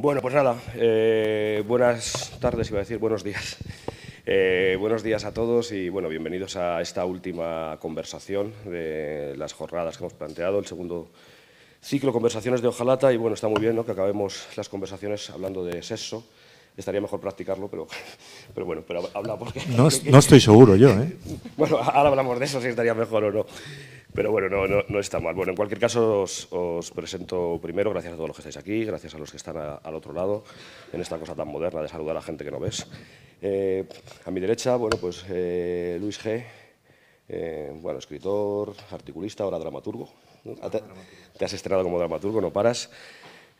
Bueno, pues nada, eh, buenas tardes, iba a decir, buenos días. Eh, buenos días a todos y bueno, bienvenidos a esta última conversación de las jornadas que hemos planteado, el segundo ciclo Conversaciones de Ojalata y bueno, está muy bien que acabemos las conversaciones hablando de sexo. Estaría mejor practicarlo, pero, pero bueno, pero habla porque... No, no estoy seguro yo, ¿eh? bueno, ahora hablamos de eso, si estaría mejor o no. Pero bueno, no, está mal. Bueno, en cualquier caso os, presento primero, gracias a todos los que estáis aquí, gracias a los que están al otro lado, en esta cosa tan moderna de saludar a la gente que no ves. Eh, a mi derecha, bueno, pues eh, Luis G., eh, bueno, escritor, articulista, ahora dramaturgo. Ah, te, has estrenado como dramaturgo, no paras.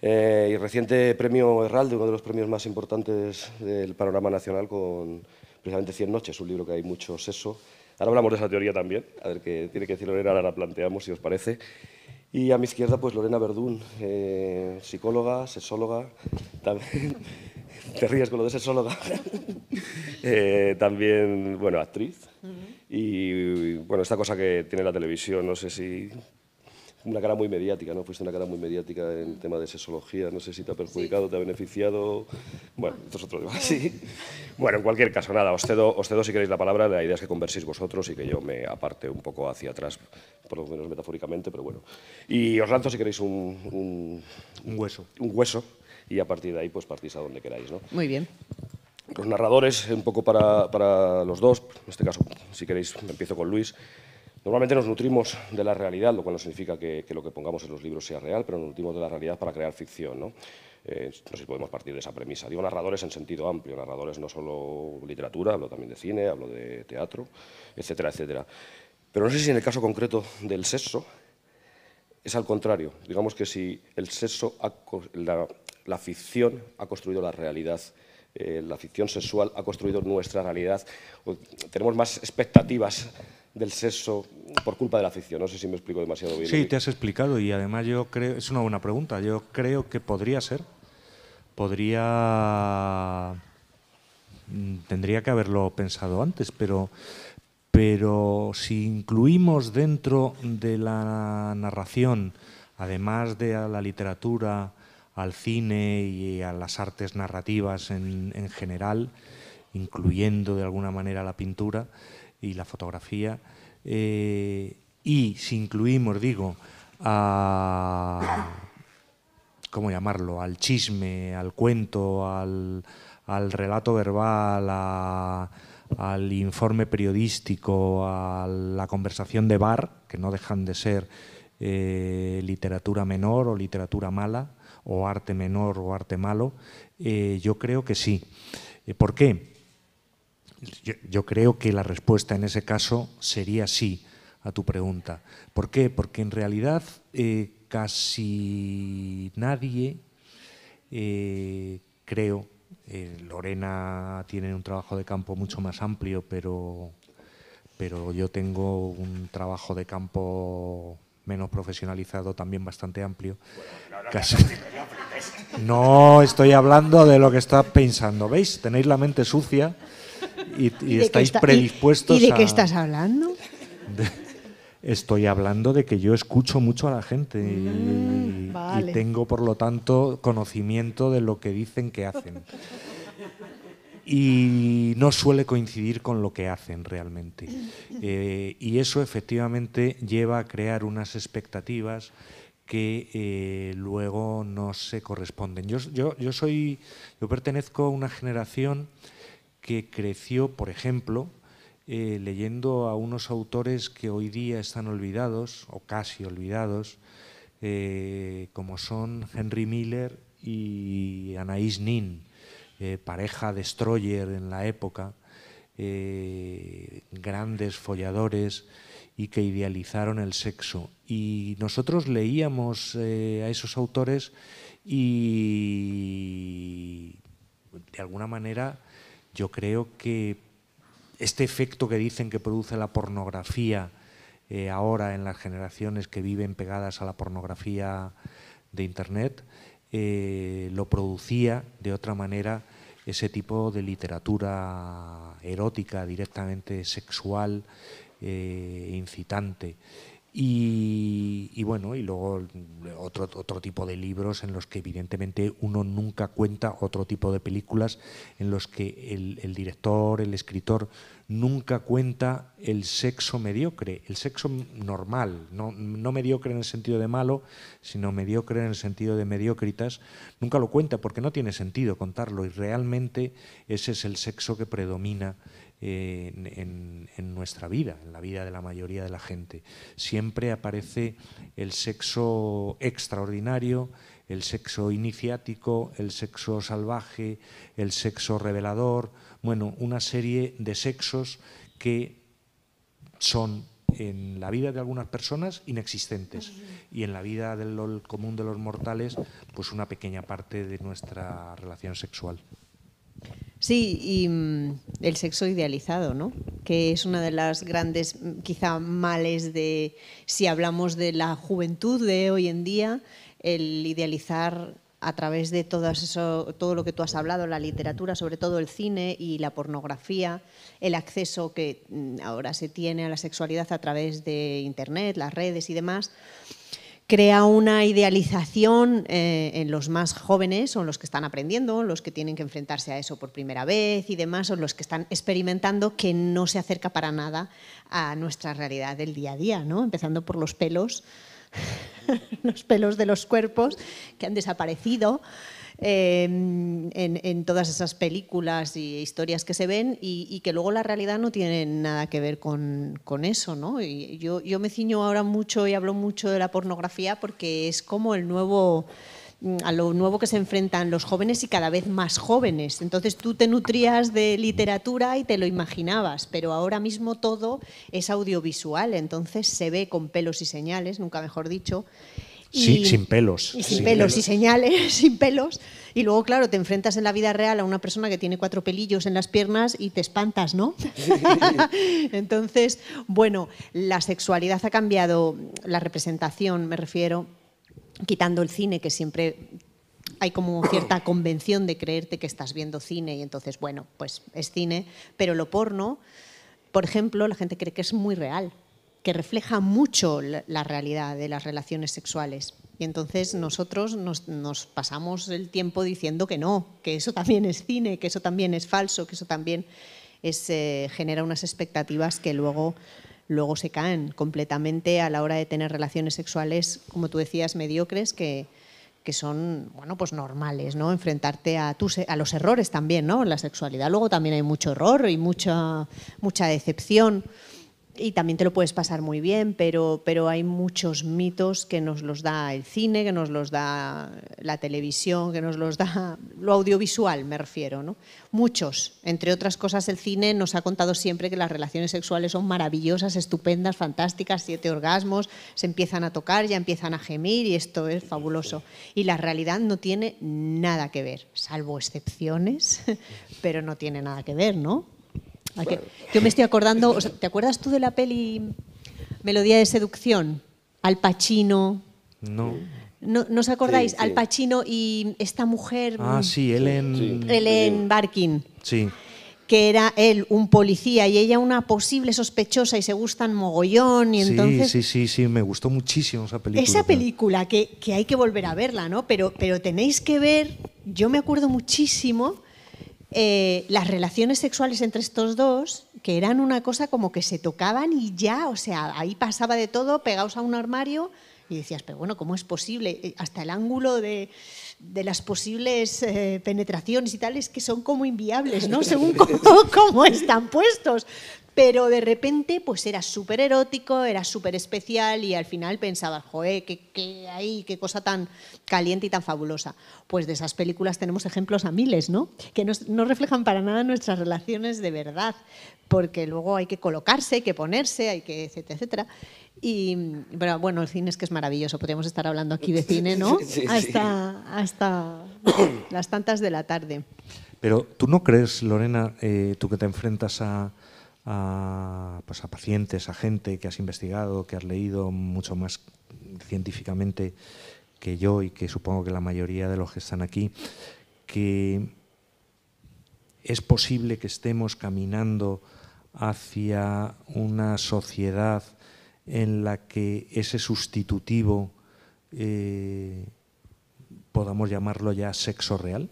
y reciente premio Herralde, uno de los premios más importantes del panorama nacional con precisamente 100 noches, un libro que hay mucho seso Ahora hablamos de esa teoría también, a ver qué tiene que decir Lorena, ahora la planteamos si os parece. Y a mi izquierda, pues Lorena Verdún, eh, psicóloga, sexóloga, también, te ríes con lo de sexóloga, eh, también, bueno, actriz. Y bueno, esta cosa que tiene la televisión, no sé si una cara muy mediática, ¿no? Fuiste una cara muy mediática en tema de sexología, no sé si te ha perjudicado, te ha beneficiado. Bueno, esto sí. Bueno, en cualquier caso, nada, os cedo, si queréis la palabra, la idea es que converséis vosotros y que yo me aparte un poco hacia atrás, por lo menos metafóricamente, pero bueno. Y os lanzo si queréis un, hueso. Un hueso, y a partir de ahí pues partís a donde queráis, ¿no? Muy bien. Los narradores, un poco para, para los dos, en este caso, si queréis, empiezo con Luis. Normalmente nos nutrimos de la realidad, lo cual no significa que, lo que pongamos en los libros sea real, pero nos nutrimos de la realidad para crear ficción. ¿no? Eh, no sé si podemos partir de esa premisa. Digo narradores en sentido amplio, narradores no solo literatura, hablo también de cine, hablo de teatro, etcétera, etcétera. Pero no sé si en el caso concreto del sexo es al contrario. Digamos que si el sexo, la, ficción ha construido la realidad, eh, la ficción sexual ha construido nuestra realidad, tenemos más expectativas del sexo por culpa de la afición. No sé si me explico demasiado bien. Sí, te has explicado y además yo creo, es una buena pregunta, yo creo que podría ser, podría, mm, tendría que haberlo pensado antes, pero, pero si incluimos dentro de la narración, además de a la literatura, al cine y a las artes narrativas en, en general, incluyendo de alguna manera la pintura, y la fotografía. Eh, y si incluimos, digo, a... ¿Cómo llamarlo? Al chisme, al cuento, al, relato verbal, al informe periodístico, a la conversación de bar, que no dejan de ser eh, literatura menor o literatura mala, o arte menor o arte malo, eh, yo creo que sí. ¿Por qué? yo, creo que la respuesta en ese caso sería sí a tu pregunta. ¿Por qué? Porque en realidad eh, casi nadie, eh, creo, eh, Lorena tiene un trabajo de campo mucho más amplio, pero, pero yo tengo un trabajo de campo menos profesionalizado también bastante amplio. no, estoy hablando de lo que está pensando, ¿veis? Tenéis la mente sucia. ¿Y, y, estáis predispuestos ¿Y, de qué estás hablando? estoy hablando de que yo escucho mucho a la gente y mm, tengo, por lo tanto, conocimiento de lo que dicen que hacen. y no suele coincidir con lo que hacen realmente. Eh, y eso efectivamente lleva a crear unas expectativas que eh, luego no se corresponden. yo, soy, yo pertenezco a una generación que creció, por ejemplo, eh, leyendo a unos autores que hoy día están olvidados, o casi olvidados, eh, como son Henry Miller y Anaïs Nin, eh, pareja destroyer en la época, eh, grandes folladores y que idealizaron el sexo. Y nosotros leíamos a esos autores y de alguna manera yo creo que este efecto que dicen que produce la pornografía eh, ahora en las generaciones que viven pegadas a la pornografía de Internet, eh, lo producía de otra manera ese tipo de literatura erótica, directamente sexual, e incitante. Y, bueno, y luego otro, tipo de libros en los que evidentemente uno nunca cuenta, otro tipo de películas en los que el, director, el escritor, nunca cuenta el sexo mediocre, el sexo normal, no, mediocre en el sentido de malo, sino mediocre en el sentido de mediocritas, nunca lo cuenta porque no tiene sentido contarlo y realmente ese es el sexo que predomina eh, en, en, nuestra vida, en la vida de la mayoría de la gente. Siempre aparece el sexo extraordinario, el sexo iniciático, el sexo salvaje, el sexo revelador, bueno, una serie de sexos que son en la vida de algunas personas inexistentes y en la vida del común de los mortales pues una pequeña parte de nuestra relación sexual. Sí, y mm, el sexo idealizado, ¿no? Que es una de las grandes, mm, quizá, males de, si hablamos de la juventud de hoy en día, el idealizar a través de todo, eso, todo lo que tú has hablado, la literatura, sobre todo el cine y la pornografía, el acceso que mm, ahora se tiene a la sexualidad a través de Internet, las redes y demás, crea una idealización eh, en los más jóvenes, o en los que están aprendiendo, los que tienen que enfrentarse a eso por primera vez y demás, o los que están experimentando que no se acerca para nada a nuestra realidad del día a día, ¿no? empezando por los pelos, los pelos de los cuerpos que han desaparecido. Em, en, todas esas películas y historias que se ven y, que luego la realidad no tiene nada que ver con, eso. ¿no? Y yo, yo me ciño ahora mucho y hablo mucho de la pornografía porque es como el nuevo mm, a lo nuevo que se enfrentan los jóvenes y cada vez más jóvenes. Entonces tú te nutrías de literatura y te lo imaginabas, pero ahora mismo todo es audiovisual, entonces se ve con pelos y señales, nunca mejor dicho, Sí, sin pelos. Y sin, pelos, pelos, y señales, sin pelos. Y luego, claro, te enfrentas en la vida real a una persona que tiene cuatro pelillos en las piernas y te espantas, ¿no? Entonces, bueno, la sexualidad ha cambiado, la representación, me refiero, quitando el cine, que siempre hay como cierta convención de creerte que estás viendo cine y entonces, bueno, pues es cine, pero lo porno, por ejemplo, la gente cree que es muy real que refleja mucho la realidad de las relaciones sexuales. Y entonces nosotros nos, pasamos el tiempo diciendo que no, que eso también es cine, que eso también es falso, que eso también es, eh, genera unas expectativas que luego, luego se caen completamente a la hora de tener relaciones sexuales, como tú decías, mediocres, que, que son bueno, pues normales, ¿no? enfrentarte a, tus, a los errores también, ¿no? la sexualidad. Luego también hay mucho error y mucha, mucha decepción y también te lo puedes pasar muy bien, pero, pero hay muchos mitos que nos los da el cine, que nos los da la televisión, que nos los da lo audiovisual, me refiero. ¿no? Muchos. Entre otras cosas, el cine nos ha contado siempre que las relaciones sexuales son maravillosas, estupendas, fantásticas, siete orgasmos, se empiezan a tocar, ya empiezan a gemir y esto es fabuloso. Y la realidad no tiene nada que ver, salvo excepciones, pero no tiene nada que ver, ¿no? Ah, yo me estoy acordando, ¿te acuerdas tú de la peli Melodía de Seducción? Al Pacino. No. ¿No, os acordáis? Al Pacino y esta mujer. Ah, sí, mm, Ellen. Ellen Barkin. Sí que era él un policía y ella una posible sospechosa y se gustan mogollón y sí, entonces... Sí, sí, sí, me gustó muchísimo esa película. Esa película que, hay que volver a verla, ¿no? Pero, pero tenéis que ver, yo me acuerdo muchísimo eh, las relaciones sexuales entre estos dos, que eran una cosa como que se tocaban y ya, o sea, ahí pasaba de todo, pegados a un armario, y decías, pero bueno, ¿cómo es posible? Eh, hasta el ángulo de, las posibles eh, penetraciones y tales que son como inviables, ¿no? Según cómo, están puestos pero de repente pues era súper erótico, era súper especial y al final pensaba joe, qué, qué qué cosa tan caliente y tan fabulosa. Pues de esas películas tenemos ejemplos a miles, ¿no? Que no, reflejan para nada nuestras relaciones de verdad, porque luego hay que colocarse, hay que ponerse, hay que, etcétera, etcétera. Y pero bueno, el cine es que es maravilloso, podríamos estar hablando aquí de cine, ¿no? Hasta, hasta las tantas de la tarde. Pero tú no crees, Lorena, eh, tú que te enfrentas a, pues a, pacientes, a gente que has investigado, que has leído mucho más científicamente que yo y que supongo que la mayoría de los que están aquí, que es posible que estemos caminando hacia una sociedad en la que ese sustitutivo eh, podamos llamarlo ya sexo real?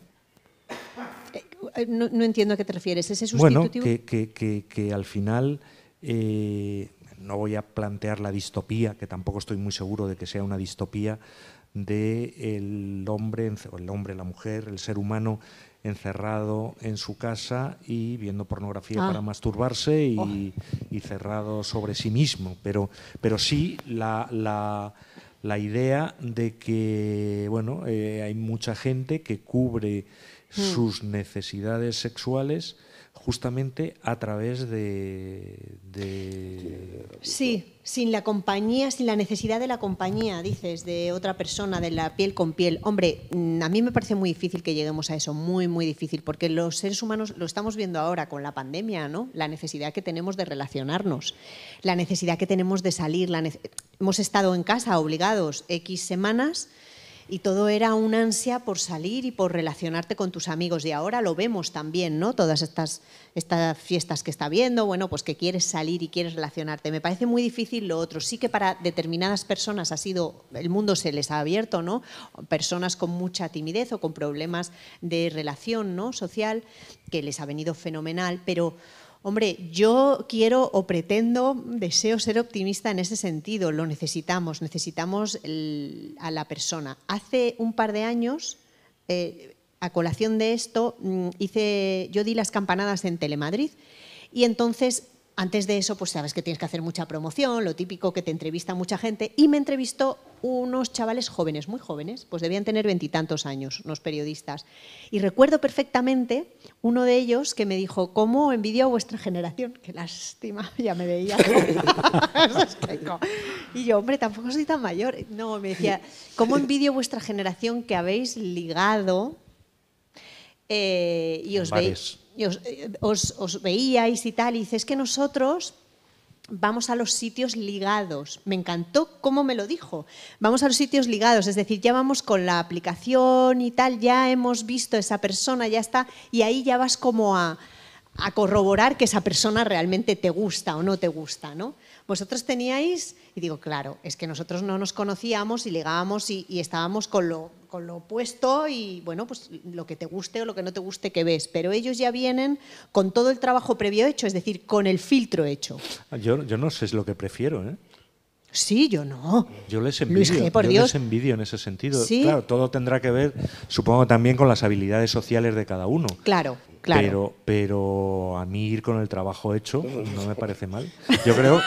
no, entiendo a qué te refieres. ¿Ese sustitutivo? Bueno, que, al final eh, no voy a plantear la distopía, que tampoco estoy muy seguro de que sea una distopía, de el hombre, el hombre, la mujer, el ser humano encerrado en su casa y viendo pornografía ah. para masturbarse oh. y, cerrado sobre sí mismo. Pero, pero sí la, idea de que bueno, eh, hay mucha gente que cubre Hmm. sus necesidades sexuales justamente a través de, Sí, sin la compañía, sin la necesidad de la compañía, dices, de otra persona, de la piel con piel. Hombre, mm, a mí me parece muy difícil que lleguemos a eso, muy, muy difícil, porque los seres humanos lo estamos viendo ahora con la pandemia, ¿no? La necesidad que tenemos de relacionarnos, la necesidad que tenemos de salir, hemos estado en casa obligados X semanas y todo era un ansia por salir y por relacionarte con tus amigos. Y ahora lo vemos también, ¿no? Todas estas, estas fiestas que está viendo, bueno, pues que quieres salir y quieres relacionarte. Me parece muy difícil lo otro. Sí que para determinadas personas ha sido, el mundo se les ha abierto, ¿no? Personas con mucha timidez o con problemas de relación, ¿no? Social, que les ha venido fenomenal, pero Hombre, yo quiero o pretendo, deseo ser optimista en ese sentido, lo necesitamos, necesitamos a la persona. Hace un par de años, eh, a colación de esto, mm, hice, yo di las campanadas en Telemadrid y entonces, antes de eso, pues sabes que tienes que hacer mucha promoción, lo típico que te entrevista mucha gente y me entrevistó unos chavales jóvenes, muy jóvenes, pues debían tener veintitantos años, unos periodistas. Y recuerdo perfectamente uno de ellos que me dijo, ¿cómo envidio a vuestra generación? Qué lástima, ya me veía. y yo, hombre, tampoco soy tan mayor. No, me decía, ¿cómo envidio a vuestra generación que habéis ligado eh, y eh, os veíais y tal, y dices es que nosotros vamos a los sitios ligados. Me encantó cómo me lo dijo. Vamos a los sitios ligados, es decir, ya vamos con la aplicación y tal, ya hemos visto a esa persona, ya está, y ahí ya vas como a, a corroborar que esa persona realmente te gusta o no te gusta, ¿no? Vosotros teníais, y digo, claro, es que nosotros no nos conocíamos y ligábamos y, estábamos con lo, con lo opuesto y, bueno, pues lo que te guste o lo que no te guste que ves. Pero ellos ya vienen con todo el trabajo previo hecho, es decir, con el filtro hecho. Yo, yo no sé lo que prefiero, ¿eh? Sí, yo no. Yo les envidio, envidio en ese sentido. Claro, todo tendrá que ver, supongo, también con las habilidades sociales de cada uno. Claro. Claro. Pero, pero a mí ir con el trabajo hecho no me parece mal. Yo creo,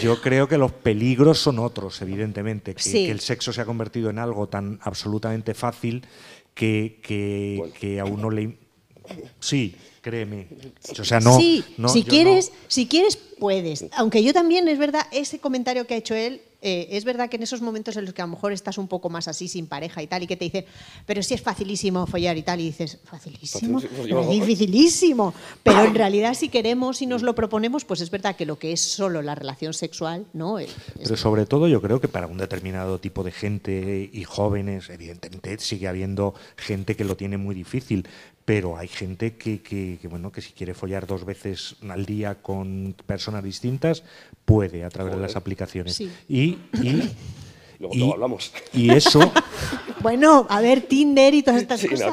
yo creo que los peligros son otros, evidentemente. Que, que el sexo se ha convertido en algo tan absolutamente fácil que, que, que a uno le... Sí, créeme. O sea, no. Sí, si, quieres, si quieres, puedes. Aunque yo también, es verdad, ese comentario que ha hecho él, eh, es verdad que en esos momentos en los que a lo mejor estás un poco más así, sin pareja y tal, y que te dicen, pero si es facilísimo follar y tal, y dices, facilísimo, facilísimo pues ¿eh? dificilísimo. Pero en realidad, si queremos y nos lo proponemos, pues es verdad que lo que es solo la relación sexual, ¿no? Eh, es pero sobre todo, yo creo que para un determinado tipo de gente y jóvenes, evidentemente sigue habiendo gente que lo tiene muy difícil, pero hay gente que, bueno que si quiere follar dos veces al día con personas distintas puede a través de las aplicaciones y, Luego, y, hablamos. Y eso. bueno, a ver, Tinder y todas estas cosas.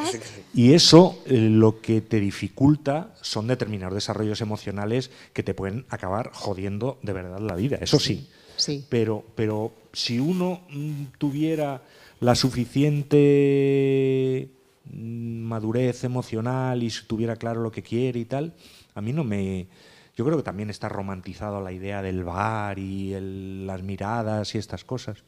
Y eso eh, lo que te dificulta son determinados desarrollos emocionales que te pueden acabar jodiendo de verdad la vida. Eso sí. Sí. Pero, pero si uno mm, tuviera la suficiente Mm, madurez emocional y si tuviera claro lo que quiere y tal, a mí no me... Yo creo que también está romantizado la idea del bar y las miradas y estas cosas.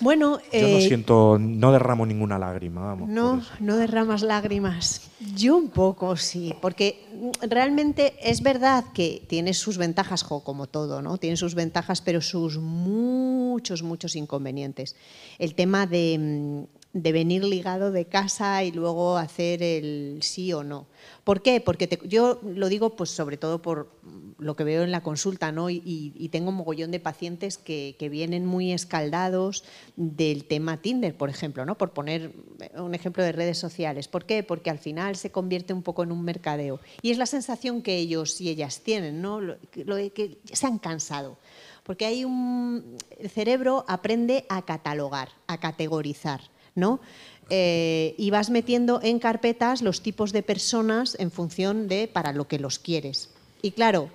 Bueno, yo no eh, siento, no derramo ninguna lágrima, vamos. No, no derramas lágrimas. Yo un poco sí, porque realmente es verdad que tiene sus ventajas, como todo, ¿no? Tiene sus ventajas, pero sus muchos, muchos inconvenientes. El tema de mm, de venir ligado de casa y luego hacer el sí o no. ¿Por qué? Porque yo lo digo pues sobre todo por lo que veo en la consulta, ¿no? Y, tengo un mogollón de pacientes que, vienen muy escaldados del tema Tinder, por ejemplo, ¿no? Por poner un ejemplo de redes sociales. ¿Por qué? Porque al final se convierte un poco en un mercadeo. Y es la sensación que ellos y ellas tienen, ¿no? Lo, que se han cansado. Porque hay un, el cerebro aprende a catalogar, a categorizar. ¿no? Eh, y vas metiendo en carpetas los tipos de personas en función de para lo que los quieres. Y claro,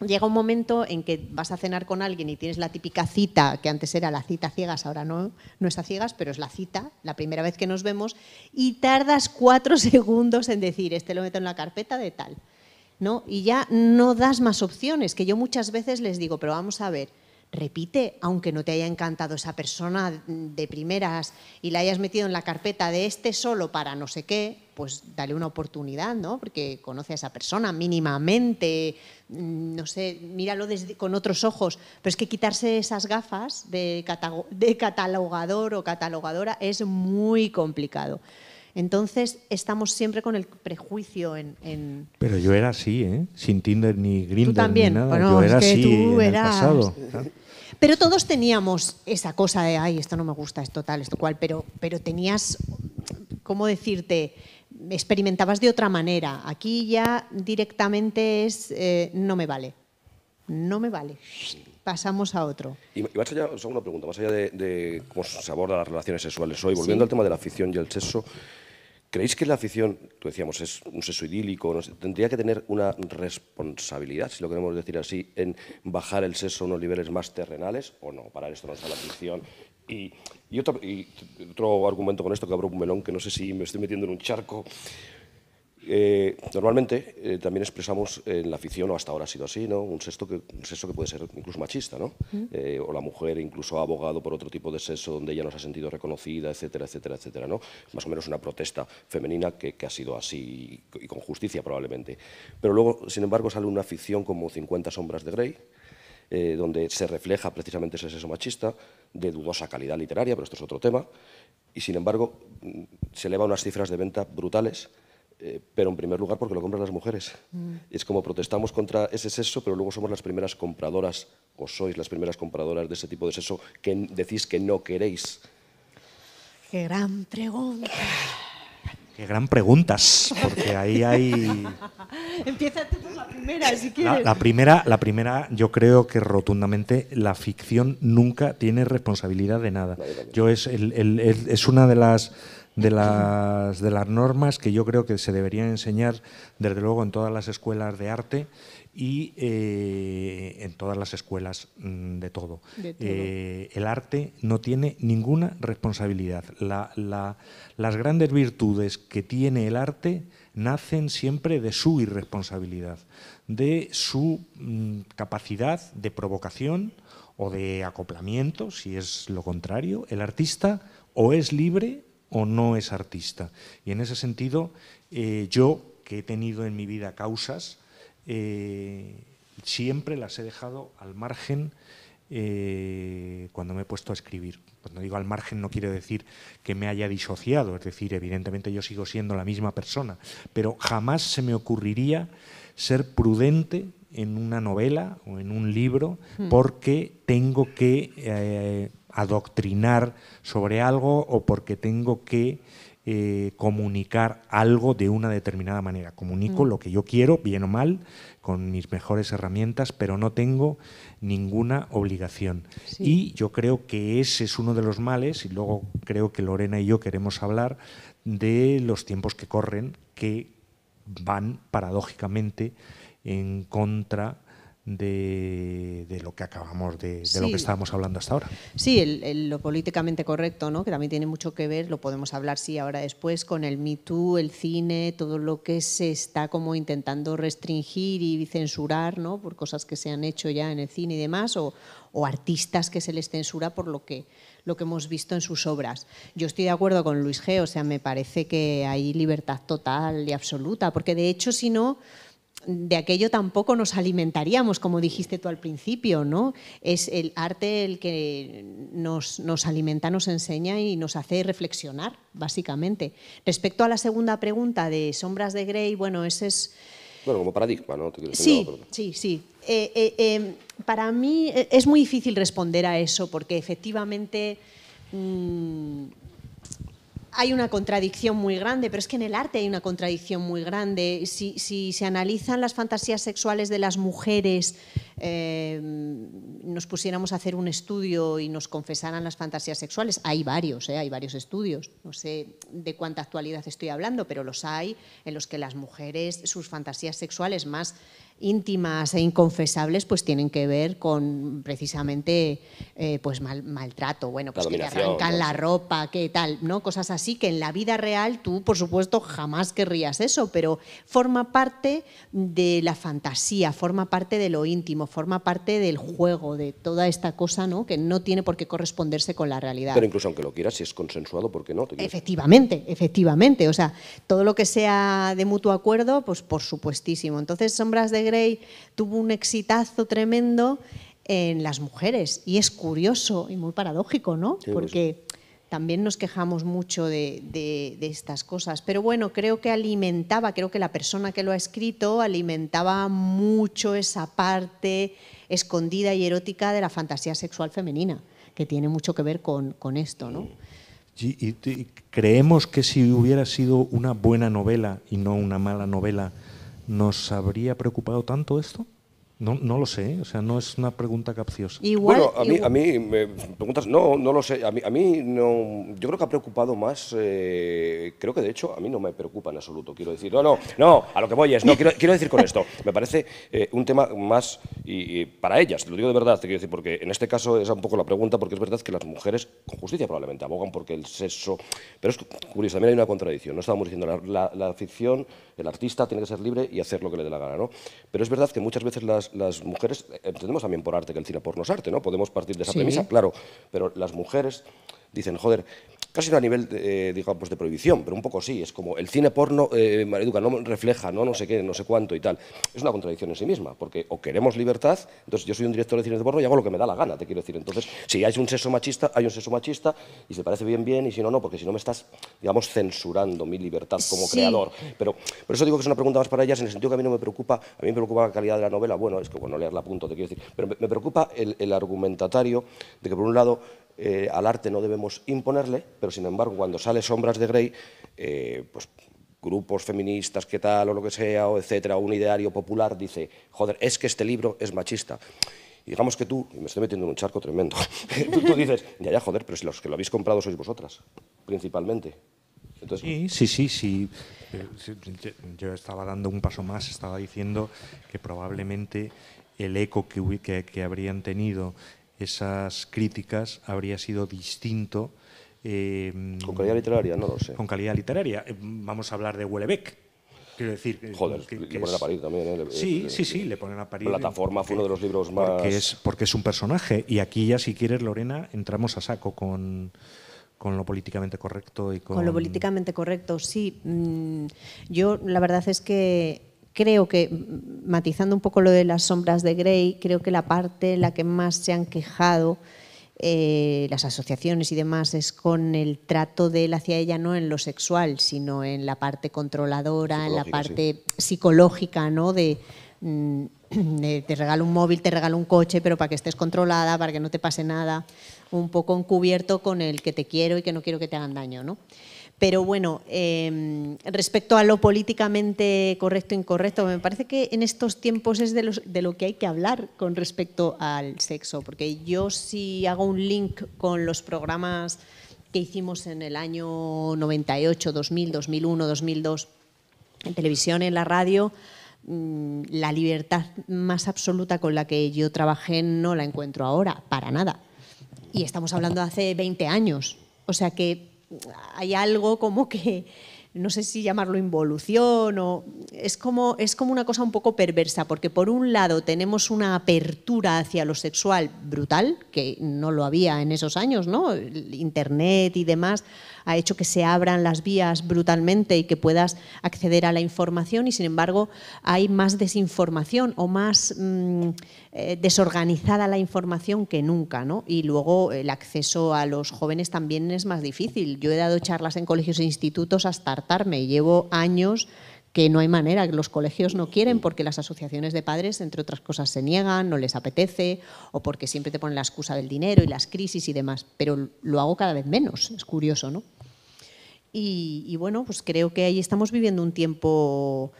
llega un momento en que vas a cenar con alguien y tienes la típica cita, que antes era la cita ciegas, ahora no, no es a ciegas, pero es la cita, la primera vez que nos vemos, y tardas cuatro segundos en decir, este lo meto en la carpeta de tal. ¿no? Y ya no das más opciones, que yo muchas veces les digo, pero vamos a ver, repite, aunque no te haya encantado esa persona de primeras y la hayas metido en la carpeta de este solo para no sé qué, pues dale una oportunidad, ¿no? Porque conoce a esa persona mínimamente, mm, no sé, míralo desde, con otros ojos. Pero es que quitarse esas gafas de, de catalogador o catalogadora es muy complicado. Entonces estamos siempre con el prejuicio en, Pero yo era así, ¿eh? Sin Tinder ni Grindr ni nada. yo era así en eras... Ah. Pero todos teníamos esa cosa de, ay, esto no me gusta, esto tal, esto cual, pero, pero tenías, ¿cómo decirte? Experimentabas de otra manera. Aquí ya directamente es, eh, no me vale, no me vale. Pasamos a otro. Y, más allá, segunda pregunta, más allá de, cómo se abordan las relaciones sexuales hoy, volviendo al tema de la afición y el sexo, ¿Creéis que la afición, tú decíamos, es un sexo idílico, tendría que tener una responsabilidad, si lo queremos decir así, en bajar el sexo a unos niveles más terrenales o no? Para esto no está la afición. Y, otro, y otro argumento con esto que abro un melón, que no sé si me estoy metiendo en un charco, eh, normalmente eh, también expresamos eh, en la afición, o hasta ahora ha sido así, un, sexo que, que puede ser incluso machista, o la mujer incluso ha abogado por otro tipo de sexo donde ella no se ha sentido reconocida, etcétera, etcétera, etcétera. Más o menos una protesta femenina que, ha sido así y, con justicia probablemente. Pero luego, sin embargo, sale una afición como 50 sombras de Grey, donde se refleja precisamente ese sexo machista, de dudosa calidad literaria, pero esto es otro tema, y sin embargo mm, se eleva unas cifras de venta brutales eh, pero en primer lugar porque lo compran las mujeres. Mm. Es como protestamos contra ese sexo, pero luego somos las primeras compradoras, o sois las primeras compradoras de ese tipo de sexo que decís que no queréis. Qué gran pregunta. Qué gran preguntas, porque ahí hay... Empieza tú la primera, si quieres. La, primera, yo creo que rotundamente la ficción nunca tiene responsabilidad de nada. Yo es, es una de las de las, de las normas que yo creo que se deberían enseñar, desde luego, en todas las escuelas de arte y eh, en todas las escuelas mm, de todo. Eh, el arte no tiene ninguna responsabilidad. las grandes virtudes que tiene el arte nacen siempre de su irresponsabilidad, de su mm, capacidad de provocación o de acoplamiento, si es lo contrario. El artista o es libre o no es artista. Y en ese sentido, eh, yo, que he tenido en mi vida causas, eh, siempre las he dejado al margen eh, cuando me he puesto a escribir. Cuando digo al margen no quiere decir que me haya disociado, es decir, evidentemente yo sigo siendo la misma persona, pero jamás se me ocurriría ser prudente en una novela o en un libro hmm. porque tengo que adoctrinar sobre algo o porque tengo que eh, comunicar algo de una determinada manera. Comunico mm. lo que yo quiero, bien o mal, con mis mejores herramientas, pero no tengo ninguna obligación. Y yo creo que ese es uno de los males, y luego creo que Lorena y yo queremos hablar de los tiempos que corren, que van paradójicamente en contra de, lo que acabamos de, lo que estábamos hablando hasta ahora. Sí, lo políticamente correcto, ¿no? que también tiene mucho que ver, lo podemos hablar sí ahora después, con el Me Too, el cine, todo lo que se está como intentando restringir y censurar ¿no? por cosas que se han hecho ya en el cine y demás, o, artistas que se les censura por lo que, lo que hemos visto en sus obras. Yo estoy de acuerdo con Luis G, o sea, me parece que hay libertad total y absoluta, porque de hecho si no de aquello tampoco nos alimentaríamos, como dijiste tú al principio, ¿no? Es el arte el que nos, alimenta, nos enseña y nos hace reflexionar, básicamente. Respecto a la segunda pregunta de Sombras de Grey, bueno, ese es... Bueno, como paradigma, ¿no? sí, sí, eh, eh, em, para mí eh, es muy difícil responder a eso, porque efectivamente... Mm, hay una contradicción muy grande, pero es que en el arte hay una contradicción muy grande. Si, se analizan las fantasías sexuales de las mujeres, eh, nos pusiéramos a hacer un estudio y nos confesaran las fantasías sexuales, hay varios, eh, hay varios estudios, no sé de cuánta actualidad estoy hablando, pero los hay en los que las mujeres, sus fantasías sexuales más íntimas e inconfesables pues tienen que ver con precisamente eh, pues maltrato, bueno, pues que te arrancan la ropa, qué tal, ¿no? Cosas así que en la vida real tú, por supuesto, jamás querrías eso, pero forma parte de la fantasía, forma parte de lo íntimo, forma parte del juego, de toda esta cosa, ¿no? Que no tiene por qué corresponderse con la realidad. Pero incluso aunque lo quieras, si es consensuado, ¿por qué no? efectivamente, efectivamente, o sea, todo lo que sea de mutuo acuerdo, pues por supuestísimo. Entonces, sombras de Grey tuvo un exitazo tremendo en las mujeres. Y es curioso y muy paradójico, ¿no? Porque pues también nos quejamos mucho de, estas cosas. Pero bueno, creo que alimentaba, creo que la persona que lo ha escrito alimentaba mucho esa parte escondida y erótica de la fantasía sexual femenina, que tiene mucho que ver con, esto, ¿no? y creemos que si hubiera sido una buena novela y no una mala novela, ¿Nos habría preocupado tanto esto? No, no lo sé, ¿eh? o sea, no es una pregunta capciosa. bueno, a mí, a mí me preguntas, no, no lo sé, a mí, a mí no, yo creo que ha preocupado más, eh, creo que de hecho a mí no me preocupa en absoluto, quiero decir, no, no, no, a lo que voy es, no, quiero, quiero decir con esto, me parece eh, un tema más y, para ellas, te lo digo de verdad, te quiero decir, porque en este caso es un poco la pregunta, porque es verdad que las mujeres, con justicia probablemente, abogan porque el sexo, pero es curioso, también hay una contradicción, no estábamos diciendo, la, la ficción, el artista tiene que ser libre y hacer lo que le dé la gana, ¿no? Pero es verdad que muchas veces las las, mujeres, entendemos también por arte que el cine porno es arte, ¿no? Podemos partir de esa premisa, claro, pero las mujeres dicen, joder, casi no a nivel, eh, digamos, de prohibición, pero un poco sí, es como el cine porno, eh, Educa, no refleja, no no sé qué, no sé cuánto y tal. Es una contradicción en sí misma, porque o queremos libertad, entonces yo soy un director de cine de porno y hago lo que me da la gana, te quiero decir. Entonces, si hay un sexo machista, hay un sexo machista, y se parece bien, bien, y si no, no, porque si no me estás, digamos, censurando mi libertad como creador. Pero por eso digo que es una pregunta más para ellas, en el sentido que a mí no me preocupa, a mí me preocupa la calidad de la novela, bueno, es que bueno, leerla a punto, te quiero decir, pero me, preocupa el argumentatario de que por un lado eh, al arte no debemos imponerle, pero sin embargo cuando sale Sombras de Grey, eh, pues grupos feministas, qué tal, o lo que sea, o etcétera, un ideario popular dice, joder, es que este libro es machista. Y digamos que tú, y me estoy metiendo en un charco tremendo, tú, dices, ya, ya, joder, pero si los que lo habéis comprado sois vosotras, principalmente. sí, sí, sí, eh, Yo estaba dando un paso más, estaba diciendo que probablemente el eco que habrían tenido esas críticas habría sido distinto. Eh, con calidad literaria, no lo sé. Con calidad literaria. Eh, vamos a hablar de Huelebec. Quiero decir, eh, Joder, le ponen a parir también. sí, sí, sí, le ponen a parir. Plataforma fue uno de los libros más. Porque es, porque es un personaje. Y aquí, ya si quieres, Lorena, entramos a saco con, con lo políticamente correcto y con... con... lo políticamente correcto, sí. Mm, yo la verdad es que creo que, matizando un poco lo de las sombras de Grey, creo que la parte en la que más se han quejado eh, las asociaciones y demás es con el trato de él hacia ella, no en lo sexual, sino en la parte controladora, en la parte psicológica, ¿no? De, mm, de, te regalo un móvil, te regalo un coche, pero para que estés controlada, para que no te pase nada, un poco encubierto con el que te quiero y que no quiero que te hagan daño, ¿no? Pero bueno, em, respecto a lo políticamente correcto e incorrecto, me parece que en estos tiempos es de, de, lo que hay que hablar con respecto al sexo, porque yo si hago un link con los programas que hicimos en el año 98, 2000, 2001, 2002, en televisión, en la radio, mm, la libertad más absoluta con la que yo trabajé no la encuentro ahora, para nada. Y estamos hablando de hace 20 años. O sea que hay algo como que, no sé si llamarlo involución o es como, es como una cosa un poco perversa, porque por un lado tenemos una apertura hacia lo sexual brutal, que no lo había en esos años, ¿no? Internet y demás ha hecho que se abran las vías brutalmente y que puedas acceder a la información y sin embargo hay más desinformación o más mm, eh, desorganizada la información que nunca. ¿no? Y luego el acceso a los jóvenes también es más difícil. Yo he dado charlas en colegios e institutos hasta hartarme, llevo años que no hay manera, que los colegios no quieren porque las asociaciones de padres, entre otras cosas, se niegan, no les apetece o porque siempre te ponen la excusa del dinero y las crisis y demás, pero lo hago cada vez menos, es curioso, ¿no? Y, bueno, pues creo que ahí estamos viviendo un tiempo,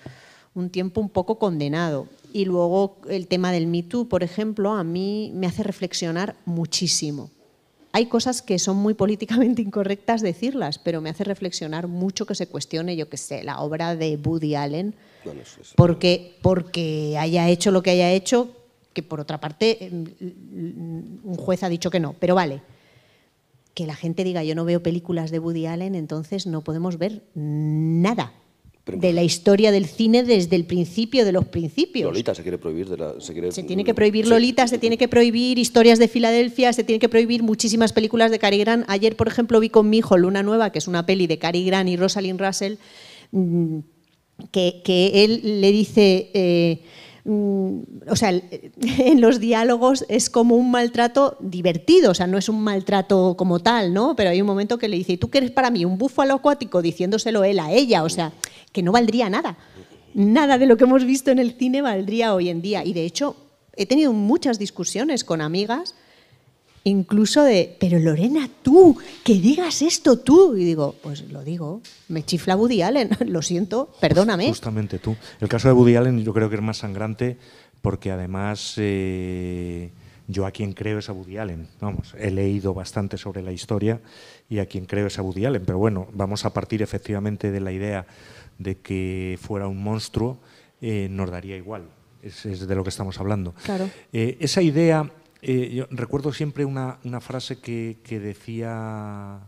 un tiempo un poco condenado. Y luego el tema del Me Too, por ejemplo, a mí me hace reflexionar muchísimo hay cosas que son muy políticamente incorrectas decirlas, pero me hace reflexionar mucho que se cuestione, yo que sé, la obra de Woody Allen, porque, porque haya hecho lo que haya hecho, que por otra parte em, un juez ha dicho que no, pero vale. Que la gente diga, yo no veo películas de Woody Allen, entonces no podemos ver nada de la historia del cine desde el principio de los principios. Lolita se quiere prohibir. se, tiene que mm, prohibir Lolita, se, tiene que prohibir Historias de Filadelfia, se tiene que prohibir muchísimas películas de Cary Grant. Ayer, por ejemplo, vi con mi hijo Luna Nueva, que es una peli de Cary Grant y Rosalind Russell, mm, que, que él le dice... Eh, Mm, o sea, en los diálogos es como un maltrato divertido, o sea, no es un maltrato como tal, ¿no? Pero hay un momento que le dice, ¿tú que eres para mí un búfalo acuático? Diciéndoselo él a ella, o sea, que no valdría nada. Nada de lo que hemos visto en el cine valdría hoy en día. Y de hecho, he tenido muchas discusiones con amigas incluso de, pero Lorena, tú, que digas esto tú. Y digo, pues lo digo, me chifla Woody Allen, lo siento, perdóname. Justamente tú. El caso de Woody Allen yo creo que es más sangrante porque además eh, yo a quien creo es a Woody Allen. Vamos, he leído bastante sobre la historia y a quien creo es a Woody Allen. Pero bueno, vamos a partir efectivamente de la idea de que fuera un monstruo, eh, nos daría igual. Es, de lo que estamos hablando. Claro. Eh, esa idea eh, yo recuerdo siempre una, frase que, decía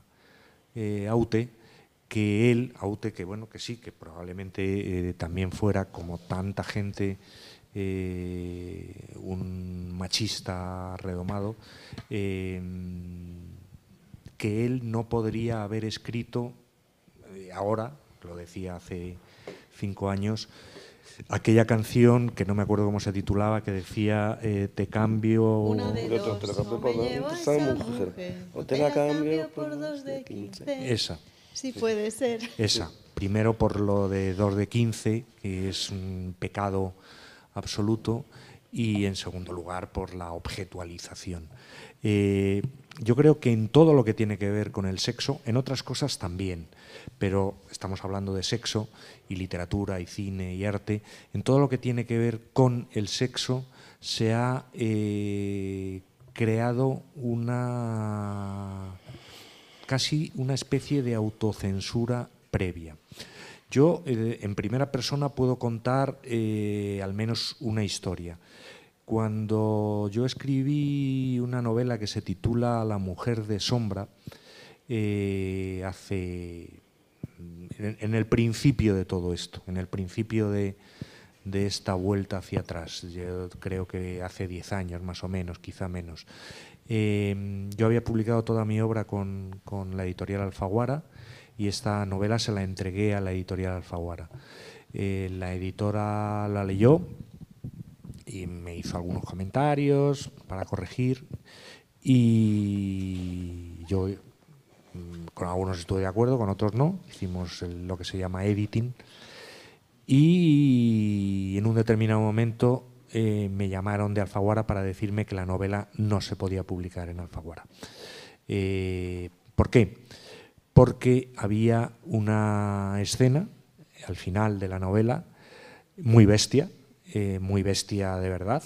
eh, Aute, que él, Aute, que bueno, que sí, que probablemente eh, también fuera como tanta gente un machista redomado, em, que él no podría haber escrito ahora, lo decía hace cinco años, aquella canción que no me acuerdo cómo se titulaba, que decía eh, Te cambio. Una de te la cambio quince. Esa. Sí, puede ser. Esa. Primero por lo de dos de quince, que es un pecado absoluto. Y en segundo lugar por la objetualización. Eh, yo creo que en todo lo que tiene que ver con el sexo, en otras cosas también, pero estamos hablando de sexo y literatura y cine y arte, en todo lo que tiene que ver con el sexo se ha eh, creado una casi una especie de autocensura previa. Yo eh, en primera persona puedo contar eh, al menos una historia. Cuando yo escribí una novela que se titula La mujer de sombra, hace en, el principio de todo esto, en el principio de, esta vuelta hacia atrás. Yo creo que hace 10 años más o menos, quizá menos. Eh, yo había publicado toda mi obra con, la editorial Alfaguara y esta novela se la entregué a la editorial Alfaguara. Eh, la editora la leyó y me hizo algunos comentarios para corregir y yo Mm, con algunos estuve de acuerdo, con otros no. Hicimos lo que se llama editing. Y en un determinado momento eh, me llamaron de Alfaguara para decirme que la novela no se podía publicar en Alfaguara. Eh, ¿Por qué? Porque había una escena eh, al final de la novela muy bestia, muy bestia de verdad,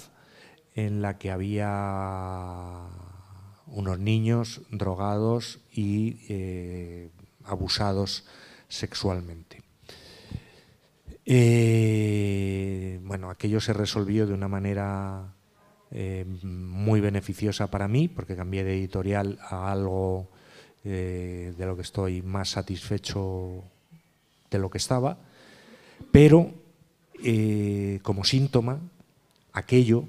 en la que había unos niños drogados y eh, abusados sexualmente. Eh, bueno, aquello se resolvió de una manera eh, muy beneficiosa para mí, porque cambié de editorial a algo de lo que estoy más satisfecho de lo que estaba, pero como síntoma, aquello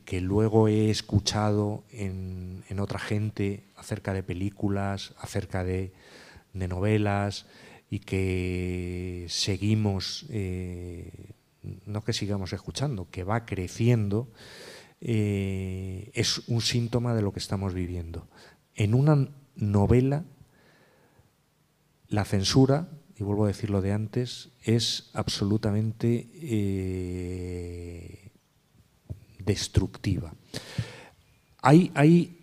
que luego he escuchado en, otra gente acerca de películas, acerca de, novelas y que seguimos, eh, no que sigamos escuchando, que va creciendo, eh, es un síntoma de lo que estamos viviendo. En una novela, la censura, y vuelvo a decir lo de antes, es absolutamente eh, destructiva. Hay,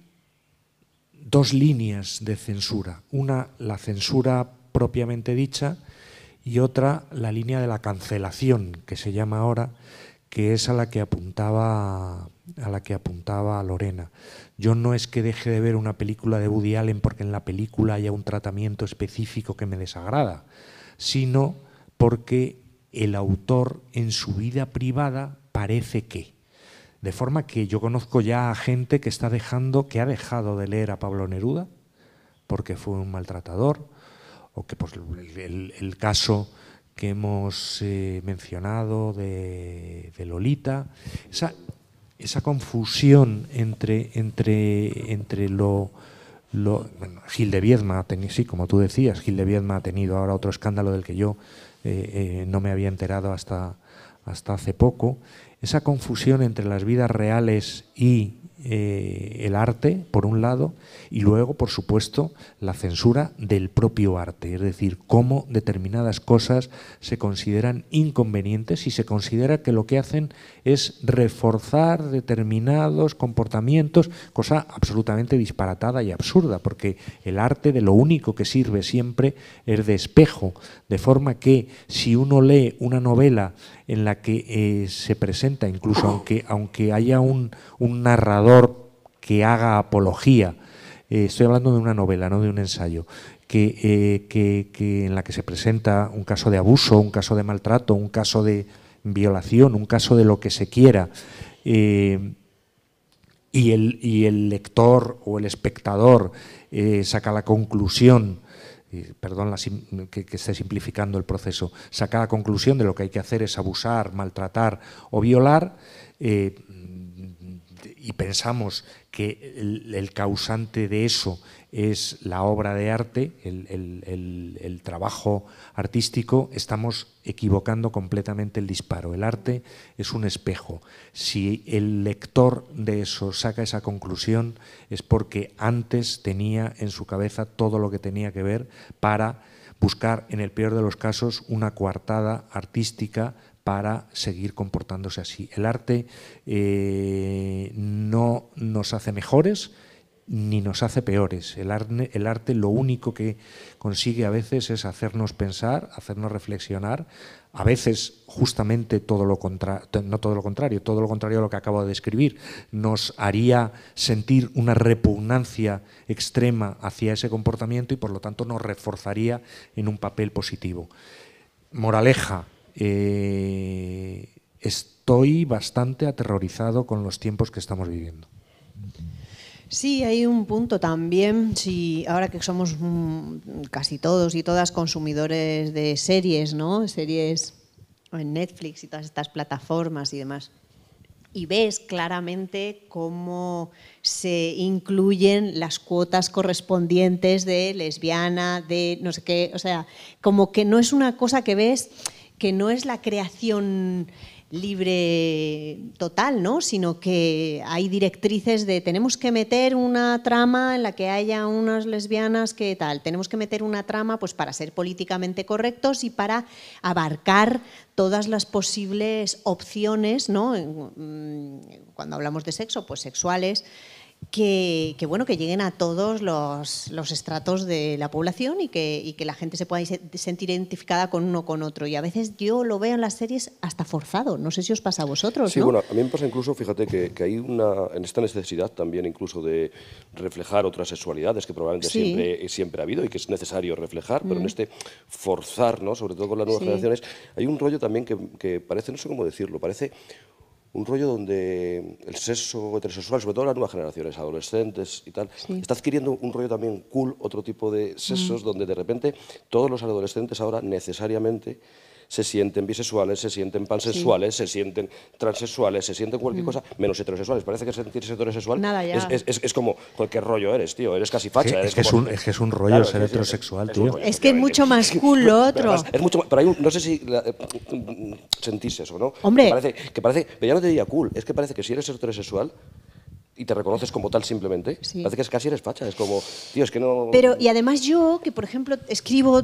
dos líneas de censura. Una, la censura propiamente dicha, y otra, la línea de la cancelación, que se llama ahora, que es a la que apuntaba a la que apuntaba Lorena. Yo no es que deje de ver una película de Woody Allen porque en la película haya un tratamiento específico que me desagrada, sino porque el autor en su vida privada parece que de forma que yo conozco ya a gente que está dejando, que ha dejado de leer a Pablo Neruda porque fue un maltratador, o que pues, el, caso que hemos eh, mencionado de, de Lolita, esa, confusión entre, entre, entre lo, Gil de Viedma, sí, como tú decías, Gil de Viedma ha tenido ahora otro escándalo del que yo eh, eh, no me había enterado hasta, hasta hace poco, esa confusión entre las vidas reales y eh, el arte, por un lado, y luego, por supuesto, la censura del propio arte, es decir, cómo determinadas cosas se consideran inconvenientes y se considera que lo que hacen es reforzar determinados comportamientos, cosa absolutamente disparatada y absurda, porque el arte de lo único que sirve siempre es de espejo, de forma que si uno lee una novela en la que eh, se presenta, incluso aunque, aunque haya un, un narrador que haga apología, eh, estoy hablando de una novela, no de un ensayo, eh, que, en la que se presenta un caso de abuso, un caso de maltrato, un caso de violación, un caso de lo que se quiera, eh, y, el, lector o el espectador eh, saca la conclusión, perdón que, esté simplificando el proceso, saca la conclusión de lo que hay que hacer es abusar, maltratar o violar, eh, y pensamos que el, el causante de eso es la obra de arte, el, trabajo artístico, estamos equivocando completamente el disparo. El arte es un espejo. Si el lector de eso saca esa conclusión es porque antes tenía en su cabeza todo lo que tenía que ver para buscar, en el peor de los casos, una coartada artística para seguir comportándose así. El arte eh, no nos hace mejores, ni nos hace peores. El, el arte lo único que consigue a veces es hacernos pensar, hacernos reflexionar, a veces justamente todo lo contrario no todo lo contrario, todo lo contrario a lo que acabo de describir, nos haría sentir una repugnancia extrema hacia ese comportamiento y por lo tanto nos reforzaría en un papel positivo. Moraleja, eh, estoy bastante aterrorizado con los tiempos que estamos viviendo. Sí, hay un punto también, si ahora que somos mm, casi todos y todas consumidores de series, ¿no? Series en Netflix y todas estas plataformas y demás. Y ves claramente cómo se incluyen las cuotas correspondientes de lesbiana, de no sé qué, o sea, como que no es una cosa que ves que no es la creación libre total, ¿no? sino que hay directrices de tenemos que meter una trama en la que haya unas lesbianas que tal, tenemos que meter una trama pues, para ser políticamente correctos y para abarcar todas las posibles opciones, ¿no? Mm, cuando hablamos de sexo, pues sexuales, que, bueno, que lleguen a todos los, estratos de la población y que, que, la gente se pueda sentir identificada con uno con otro. Y a veces yo lo veo en las series hasta forzado. No sé si os pasa a vosotros. Sí, bueno, a mí me pasa incluso, fíjate, que, hay una, en esta necesidad también incluso de reflejar otras sexualidades que probablemente siempre, siempre ha habido y que es necesario reflejar, pero en mm. este ¿no?, sobre todo con las nuevas generaciones, hay un rollo también que, parece, no sé cómo decirlo, parece un rollo donde el sexo heterosexual, sobre todo las nuevas generaciones, adolescentes y tal, está adquiriendo un rollo también cool, otro tipo de sexos, mm. donde de repente todos los adolescentes ahora necesariamente se sienten bisexuales, se sienten pansexuales, se sienten transexuales, se sienten cualquier mm. cosa, menos heterosexuales. Parece que sentirse heterosexual Es, como, ¿qué rollo eres, tío? Eres casi facha. es, que es un rollo ser heterosexual, tío. Es que es mucho más cool lo otro. es mucho pero hay un, no sé si eh, sentís eso, ¿no? Hombre. parece, que parece, pero ya no te diría cool, es que parece que si eres heterosexual y te reconoces como tal simplemente. Parece que es casi eres facha, es como, tío, es que no... Pero, y además yo, que por ejemplo escribo,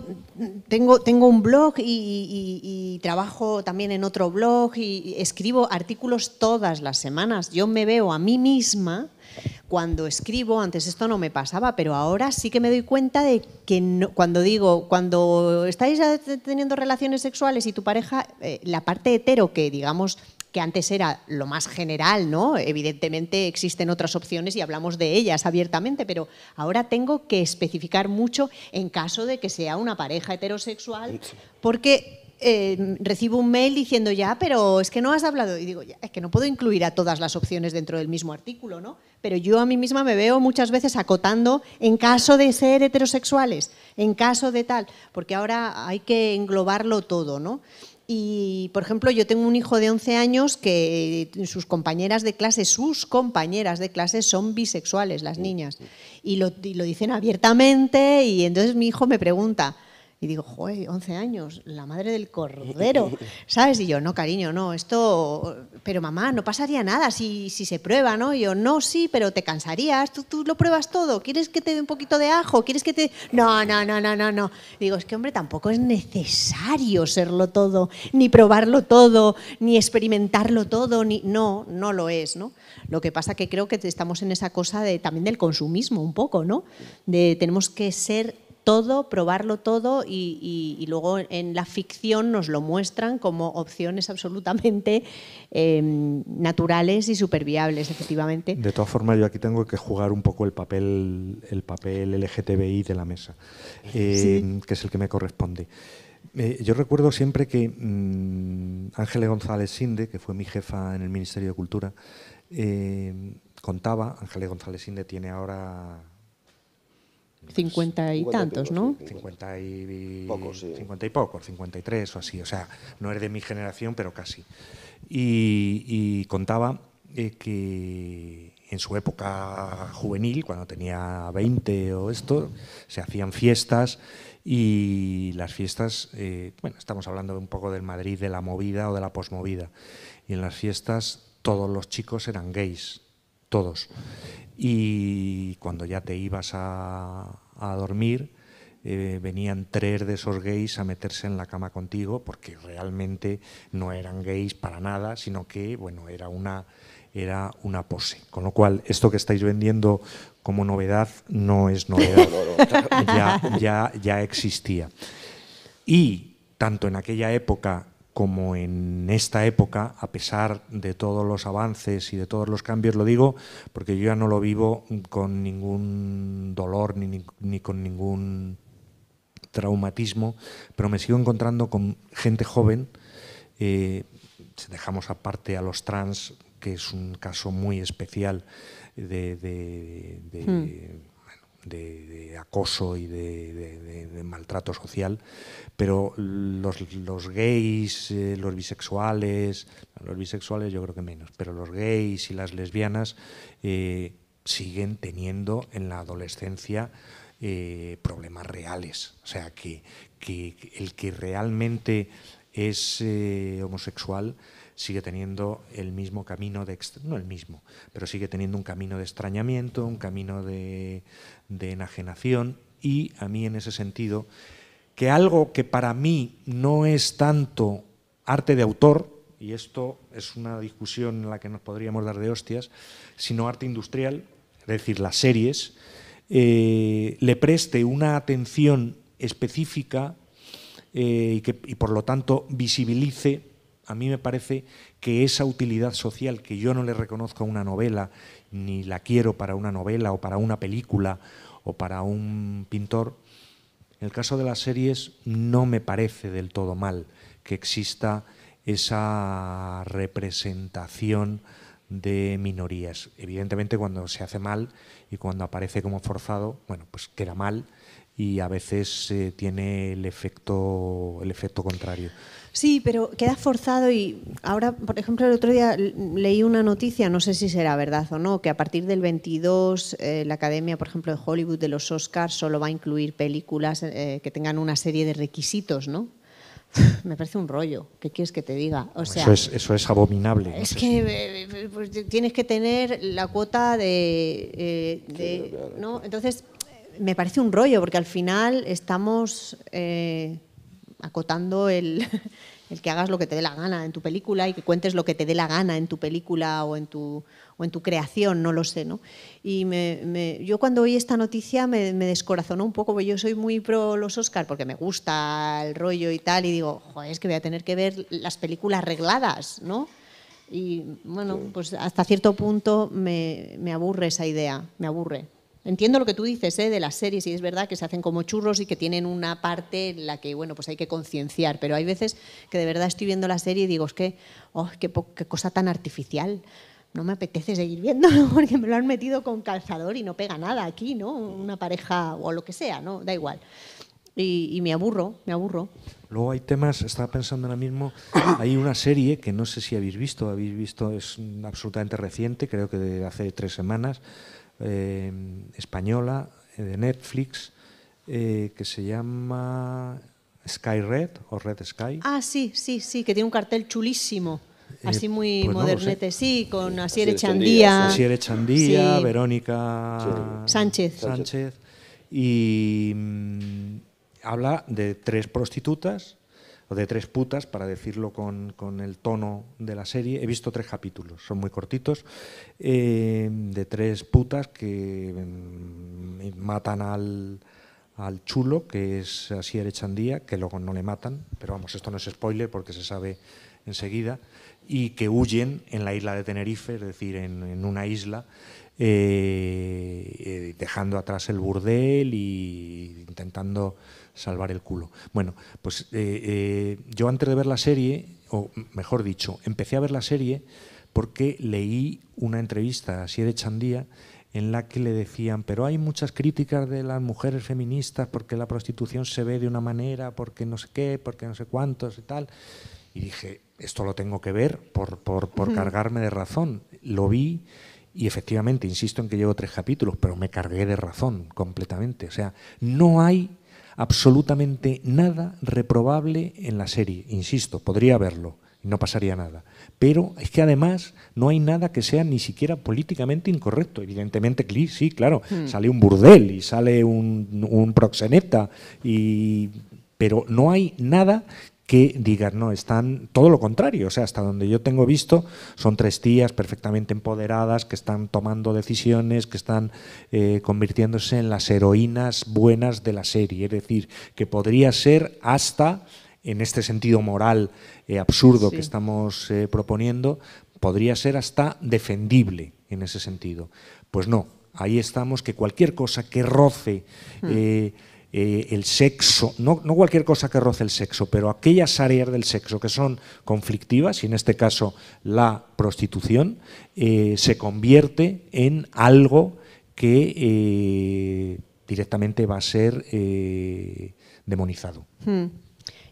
tengo, tengo un blog y, trabajo también en otro blog y escribo artículos todas las semanas. Yo me veo a mí misma cuando escribo, antes esto no me pasaba, pero ahora sí que me doy cuenta de que cuando digo, cuando estáis teniendo relaciones sexuales y tu pareja, eh, la parte hetero que digamos que antes era lo más general, ¿no? Evidentemente existen otras opciones y hablamos de ellas abiertamente, pero ahora tengo que especificar mucho en caso de que sea una pareja heterosexual, porque eh, recibo un mail diciendo ya, pero es que no has hablado. Y digo, ya, es que no puedo incluir a todas las opciones dentro del mismo artículo, ¿no? Pero yo a mí misma me veo muchas veces acotando en caso de ser heterosexuales, en caso de tal, porque ahora hay que englobarlo todo, ¿no? Y, por ejemplo, yo tengo un hijo de 11 años que sus compañeras de clase, sus compañeras de clase son bisexuales, las niñas. Y lo, y lo dicen abiertamente y entonces mi hijo me pregunta, y digo, joder, 11 años, la madre del cordero, ¿sabes? Y yo, no, cariño, no, esto, pero mamá, no pasaría nada si, si se prueba, ¿no? Y yo, no, sí, pero te cansarías, tú, tú lo pruebas todo, ¿quieres que te dé un poquito de ajo? ¿Quieres que te...? No, no, no, no, no, no. digo, es que, hombre, tampoco es necesario serlo todo, ni probarlo todo, ni experimentarlo todo, ni... No, no lo es, ¿no? Lo que pasa que creo que estamos en esa cosa de, también del consumismo un poco, ¿no? De tenemos que ser todo, probarlo todo y, luego en la ficción nos lo muestran como opciones absolutamente em, naturales y superviables, efectivamente. De todas formas, yo aquí tengo que jugar un poco el papel, el papel LGTBI de la mesa, em, que es el que me corresponde. Eh, yo recuerdo siempre que mm, Ángela e. González Sinde, que fue mi jefa en el Ministerio de Cultura, em, contaba, Ángeles González Sinde tiene ahora 50 y tantos, ¿no? 50 y pocos, y pocos, 53 o así, o sea, no es de mi generación, pero casi. Y, contaba eh, que en su época juvenil, cuando tenía 20 o esto, se hacían fiestas y las fiestas, eh, bueno, estamos hablando un poco del Madrid, de la movida o de la posmovida, y en las fiestas todos los chicos eran gays, todos. Y cuando ya te ibas a, dormir, eh, venían tres de esos gays a meterse en la cama contigo porque realmente no eran gays para nada, sino que bueno, era una era una pose. Con lo cual, esto que estáis vendiendo como novedad no es novedad. ya, ya, ya existía. Y tanto en aquella época como en esta época, a pesar de todos los avances y de todos los cambios, lo digo porque yo ya no lo vivo con ningún dolor ni, con ningún traumatismo, pero me sigo encontrando con gente joven, eh, dejamos aparte a los trans, que es un caso muy especial de, hmm de, acoso y de, maltrato social, pero los, gays, eh, los bisexuales, los bisexuales yo creo que menos, pero los gays y las lesbianas eh, siguen teniendo en la adolescencia eh, problemas reales. O sea, que, que el que realmente es homosexual sigue teniendo el mismo camino de no el mismo pero sigue teniendo un camino de extrañamiento un camino de, de enajenación y a mí en ese sentido, que algo que para mí no es tanto arte de autor, y esto es una discusión en la que nos podríamos dar de hostias, sino arte industrial, es decir, las series, eh, le preste una atención específica eh, y, que, y por lo tanto visibilice, a mí me parece que esa utilidad social que yo no le reconozco a una novela ni la quiero para una novela o para una película o para un pintor. En el caso de las series no me parece del todo mal que exista esa representación de minorías. Evidentemente cuando se hace mal y cuando aparece como forzado, bueno, pues queda mal y a veces eh, tiene el efecto, el efecto contrario. Sí, pero queda forzado y ahora, por ejemplo, el otro día leí una noticia, no sé si será verdad o no, que a partir del 22 eh, la Academia, por ejemplo, de Hollywood de los Oscars solo va a incluir películas eh, que tengan una serie de requisitos, ¿no? me parece un rollo. ¿Qué quieres que te diga? O sea, eso, es, abominable. Es que pues, tienes que tener la cuota de... ¿no? Entonces, me parece un rollo, porque al final estamos eh, acotando el, que hagas lo que te dé la gana en tu película y que cuentes lo que te dé la gana en tu película o en tu, creación, no lo sé. ¿no? Y yo cuando oí esta noticia me, descorazonó un poco, porque yo soy muy pro los Oscars, porque me gusta el rollo y tal, y digo, es que voy a tener que ver las películas arregladas. ¿no? Y bueno, pues hasta cierto punto me aburre esa idea, me aburre. Entiendo lo que tú dices ¿eh? de las series y es verdad que se hacen como churros y que tienen una parte en la que bueno, pues hay que concienciar, pero hay veces que de verdad estoy viendo la serie y digo, es que, oh, qué, cosa tan artificial no me apetece seguir viéndolo porque me lo han metido con calzador y no pega nada aquí, ¿no? Una pareja o lo que sea, ¿no? Da igual. Y, y me aburro, me aburro. Luego hay temas, estaba pensando ahora mismo, hay una serie que no sé si habéis visto, habéis visto, es absolutamente reciente, creo que de hace tres semanas, eh, española eh, de Netflix eh, que se llama Sky Red o Red Sky. Ah, sí, sí, sí, que tiene un cartel chulísimo. Así muy pues modernete, sí, con Asier Chandía. Verónica Sánchez. Y mm, habla de tres prostitutas o de tres putas, para decirlo con, con, el tono de la serie. He visto tres capítulos, son muy cortitos, eh, de tres putas que mm, matan al, al, chulo, que es Asier Echandía, que luego no le matan, pero vamos, esto no es spoiler porque se sabe enseguida, y que huyen en la isla de Tenerife, es decir, en, una isla. Eh, eh, dejando atrás el burdel e intentando salvar el culo. Bueno, pues eh, eh, yo antes de ver la serie, o mejor dicho, empecé a ver la serie porque leí una entrevista así de Chandía en la que le decían, pero hay muchas críticas de las mujeres feministas porque la prostitución se ve de una manera, porque no sé qué, porque no sé cuántos y tal. Y dije, esto lo tengo que ver por, cargarme de razón. Lo vi y efectivamente, insisto en que llevo tres capítulos, pero me cargué de razón completamente. O sea, no hay absolutamente nada reprobable en la serie, insisto, podría haberlo y no pasaría nada. Pero es que además no hay nada que sea ni siquiera políticamente incorrecto. Evidentemente, sí, claro, hmm. sale un burdel y sale un, un proxeneta, y, pero no hay nada que digan, no, están todo lo contrario. O sea, hasta donde yo tengo visto, son tres tías perfectamente empoderadas que están tomando decisiones, que están eh, convirtiéndose en las heroínas buenas de la serie. Es decir, que podría ser hasta en este sentido moral eh, absurdo que estamos eh, proponiendo, podría ser hasta defendible en ese sentido. Pues no, ahí estamos, que cualquier cosa que roce... Hmm. Eh, el sexo, no, cualquier cosa que roce el sexo, pero aquellas áreas del sexo que son conflictivas, y en este caso la prostitución, eh, se convierte en algo que eh, directamente va a ser demonizado. Hmm.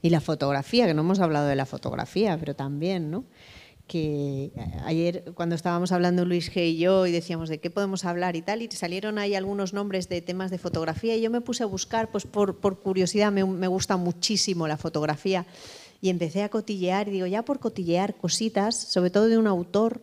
Y la fotografía, que no hemos hablado de la fotografía, pero también, ¿no? que ayer cuando estábamos hablando Luis G y yo y decíamos de qué podemos hablar y tal, y salieron ahí algunos nombres de temas de fotografía y yo me puse a buscar, pues por, curiosidad, me, gusta muchísimo la fotografía y empecé a cotillear y digo, ya por cotillear cositas, sobre todo de un autor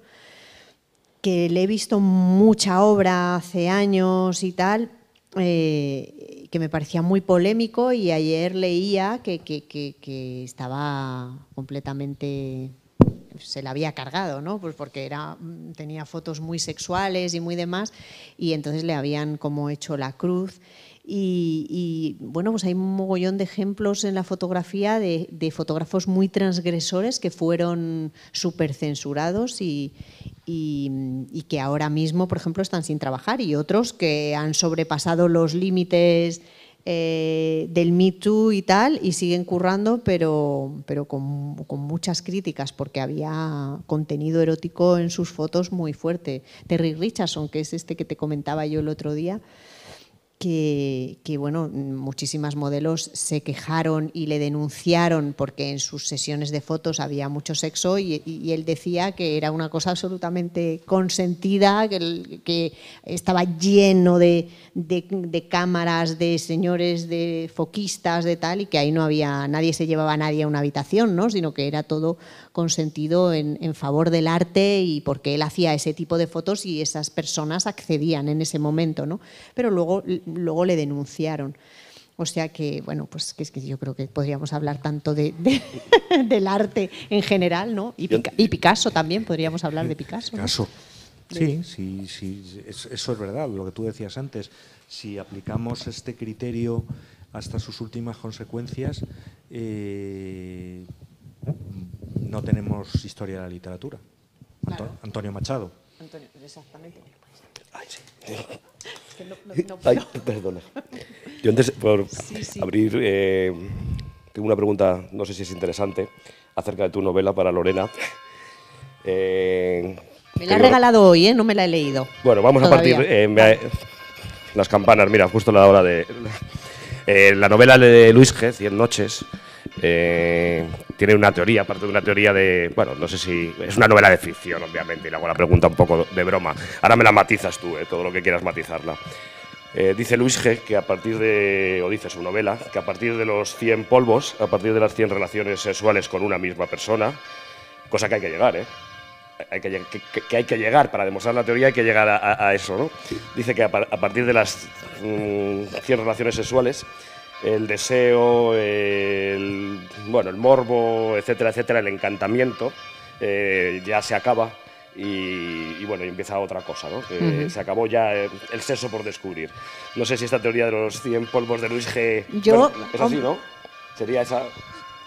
que le he visto mucha obra hace años y tal, eh, que me parecía muy polémico y ayer leía que estaba completamente se la había cargado, ¿no? Pues porque era, mm, tenía fotos muy sexuales y muy demás, y entonces le habían como hecho la cruz. Y, bueno, pues hay un mogollón de ejemplos en la fotografía de, fotógrafos muy transgresores que fueron súper censurados y, que ahora mismo, por ejemplo, están sin trabajar y otros que han sobrepasado los límites eh, del Me Too y tal, y siguen currando, pero, pero con, muchas críticas, porque había contenido erótico en sus fotos muy fuerte. Terry Richardson, que es este que te comentaba yo el otro día, que, bueno, muchísimas modelos se quejaron y le denunciaron porque en sus sesiones de fotos había mucho sexo y, él decía que era una cosa absolutamente consentida, que, estaba lleno de, de, cámaras, de señores, de foquistas, de tal, y que ahí no había, nadie se llevaba a nadie a una habitación, ¿no? sino que era todo consentido en, en favor del arte y porque él hacía ese tipo de fotos y esas personas accedían en ese momento, ¿no? Pero luego, luego le denunciaron. O sea que, bueno, pues que es que yo creo que podríamos hablar tanto de, del arte en general, ¿no? Y, Picasso también, podríamos hablar de Picasso. Picasso. Sí, sí, sí, eso es verdad, lo que tú decías antes. Si aplicamos este criterio hasta sus últimas consecuencias, eh, no tenemos historia de la literatura. Antonio Machado. Antonio, exactamente. Ay, Yo antes, por abrir, eh, tengo una pregunta, no sé si es interesante, acerca de tu novela para Lorena. Eh, me la ha regalado hoy, ¿eh? no me la he leído. Bueno, vamos a partir. las campanas, mira, justo la hora de. la novela de Luis G, Cien Noches, eh, tiene una teoría, aparte de una teoría de. Bueno, no sé si. Es una novela de ficción, obviamente, y le hago la pregunta un poco de broma. Ahora me la matizas tú, eh, todo lo que quieras matizarla. Eh, dice Luis G. que a partir de, o dice su novela, que a partir de los 100 polvos, a partir de las 100 relaciones sexuales con una misma persona, cosa que hay que llegar, ¿eh? Hay que, hay que llegar, para demostrar la teoría hay que llegar a, eso, ¿no? Dice que a, a, partir de las 100 mm, relaciones sexuales, el deseo, el, bueno, el morbo, etcétera, etcétera, el encantamiento, eh, ya se acaba y, y, empieza otra cosa, ¿no? Se acabó ya el sexo por descubrir. No sé si esta teoría de los 100 polvos de Luis G. Yo, es así, ¿no? Sería esa.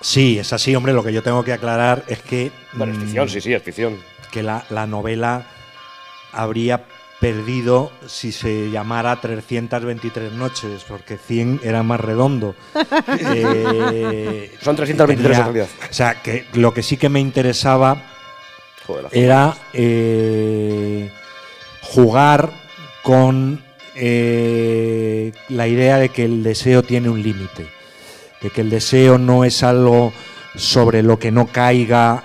Sí, es así, hombre. Lo que yo tengo que aclarar es que. Bueno, es ficción, mm, sí, sí, es ficción. Que la, la novela habría perdido si se llamara 323 noches, porque 100 era más redondo. Eh, Son 323 O sea, que lo que sí que me interesaba era eh, jugar con eh, la idea de que el deseo tiene un límite, de que el deseo no es algo sobre lo que no caiga,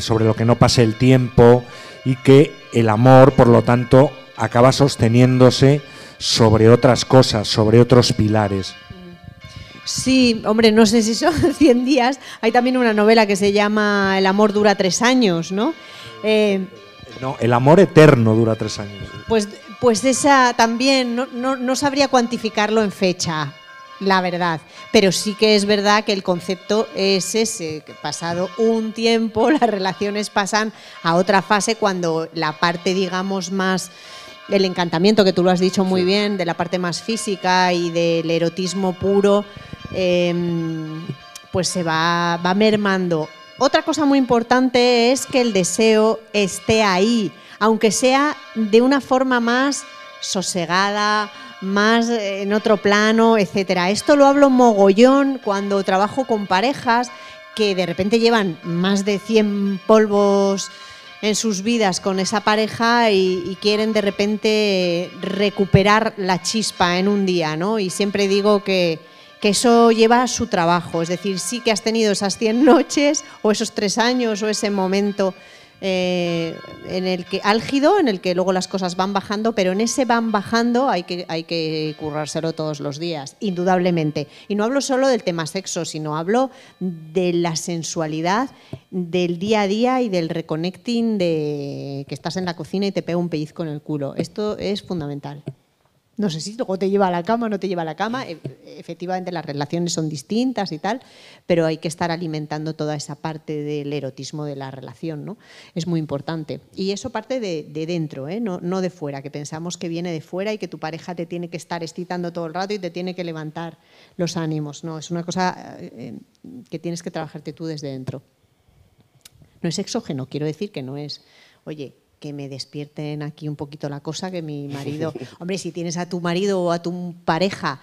sobre lo que no pase el tiempo y que el amor, por lo tanto, acaba sosteniéndose sobre otras cosas, sobre otros pilares. Sí, hombre, no sé si son 100 días. Hay también una novela que se llama El amor dura tres años, ¿no? Eh, no, el amor eterno dura tres años. Pues, pues esa también, no, no sabría cuantificarlo en fecha, la verdad. Pero sí que es verdad que el concepto es ese, que pasado un tiempo las relaciones pasan a otra fase cuando la parte, digamos, más el encantamiento, que tú lo has dicho muy bien, de la parte más física y del erotismo puro, em, pues se va, mermando. Otra cosa muy importante es que el deseo esté ahí, aunque sea de una forma más sosegada, más eh, en otro plano, etc. Esto lo hablo mogollón cuando trabajo con parejas que de repente llevan más de 100 polvos en sus vidas con esa pareja y, quieren de repente recuperar la chispa en un día, ¿no? Y siempre digo que, eso lleva a su trabajo, es decir, sí que has tenido esas 100 noches o esos tres años o ese momento, eh, en el que álgido, en el que luego las cosas van bajando, pero en ese van bajando hay que, hay que currárselo todos los días, indudablemente. Y no hablo solo del tema sexo, sino hablo de la sensualidad, del día a día y del reconnecting de que estás en la cocina y te pega un pellizco en el culo. Esto es fundamental. No sé si luego te lleva a la cama o no te lleva a la cama. E, efectivamente, las relaciones son distintas y tal, pero hay que estar alimentando toda esa parte del erotismo de la relación, ¿no? Es muy importante. Y eso parte de, dentro, ¿eh? no, de fuera, que pensamos que viene de fuera y que tu pareja te tiene que estar excitando todo el rato y te tiene que levantar los ánimos. No, es una cosa eh, que tienes que trabajarte tú desde dentro. No es exógeno, quiero decir que no es, oye, que me despierten aquí un poquito la cosa, que mi marido, hombre, si tienes a tu marido o a tu pareja,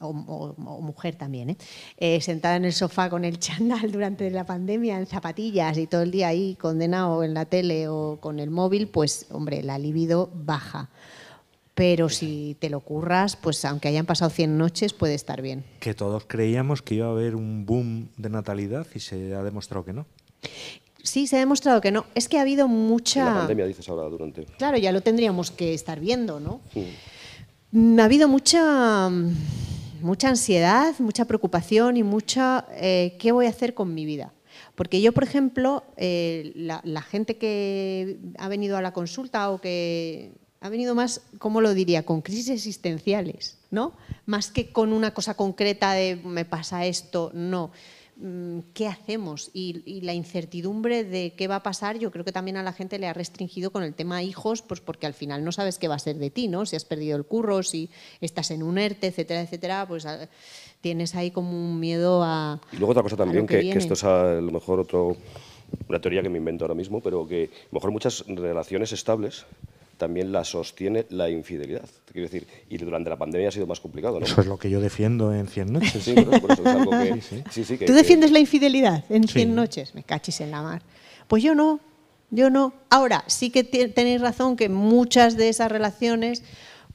o, mujer también, ¿eh? Eh, sentada en el sofá con el chandal durante la pandemia, en zapatillas y todo el día ahí condenado en la tele o con el móvil, pues, hombre, la libido baja pero si te lo curras, pues aunque hayan pasado 100 noches, puede estar bien. Que todos creíamos que iba a haber un boom de natalidad y se ha demostrado que no sí, se ha demostrado que no. Es que ha habido mucha... la pandemia, dices ahora, durante... Claro, ya lo tendríamos que estar viendo, ¿no? Mm, ha habido mucha, mm, mucha ansiedad, mucha preocupación y mucha... Eh, ¿Qué voy a hacer con mi vida? Porque yo, por ejemplo, eh, la gente que ha venido a la consulta o que ha venido más, ¿cómo lo diría?, con crisis existenciales, ¿no? Más que con una cosa concreta de me pasa esto, no. Mm, qué hacemos y, la incertidumbre de qué va a pasar, yo creo que también a la gente le ha restringido con el tema hijos, pues porque al final no sabes qué va a ser de ti, ¿no? Si has perdido el curro, si estás en un ERTE, etcétera, etcétera, pues ah, tienes ahí como un miedo a... Y luego otra cosa también, que, esto es a lo mejor otro, una teoría que me invento ahora mismo, pero que a lo mejor muchas relaciones estables también la sostiene la infidelidad. Quiero decir, y durante la pandemia ha sido más complicado. Eso es lo que yo defiendo en Cien noches. Sí, ¿Tú defiendes la infidelidad en 100 noches? Me cachis en la mar. Pues yo no, yo no. Ahora, sí que tenéis razón que muchas de esas relaciones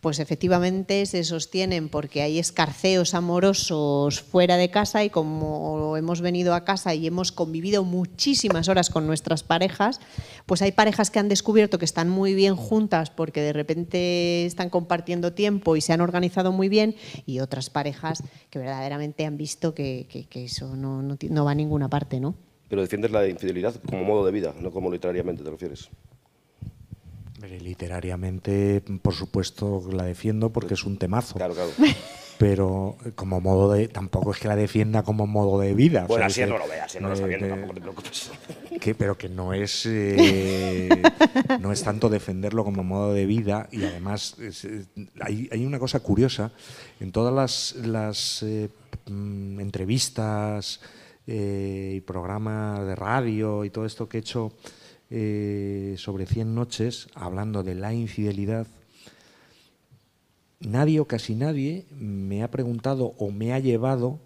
pues efectivamente se sostienen porque hay escarceos amorosos fuera de casa y como hemos venido a casa y hemos convivido muchísimas horas con nuestras parejas, pues hay parejas que han descubierto que están muy bien juntas porque de repente están compartiendo tiempo y se han organizado muy bien y otras parejas que verdaderamente han visto que, eso no, va a ninguna parte, ¿no? Pero defiendes la infidelidad como modo de vida, no como literariamente te refieres. Literariamente, por supuesto, la defiendo porque es un temazo. Claro, claro. Pero eh, como modo de. Tampoco es que la defienda como modo de vida. Bueno, así no lo veas, si no lo tampoco te preocupes. pero que no es. Eh, no es tanto defenderlo como modo de vida. Y además, eh, hay, una cosa curiosa. En todas las, mm, entrevistas y programas de radio y todo esto que he hecho eh, sobre 100 noches hablando de la infidelidad, nadie o casi nadie me ha preguntado o me ha llevado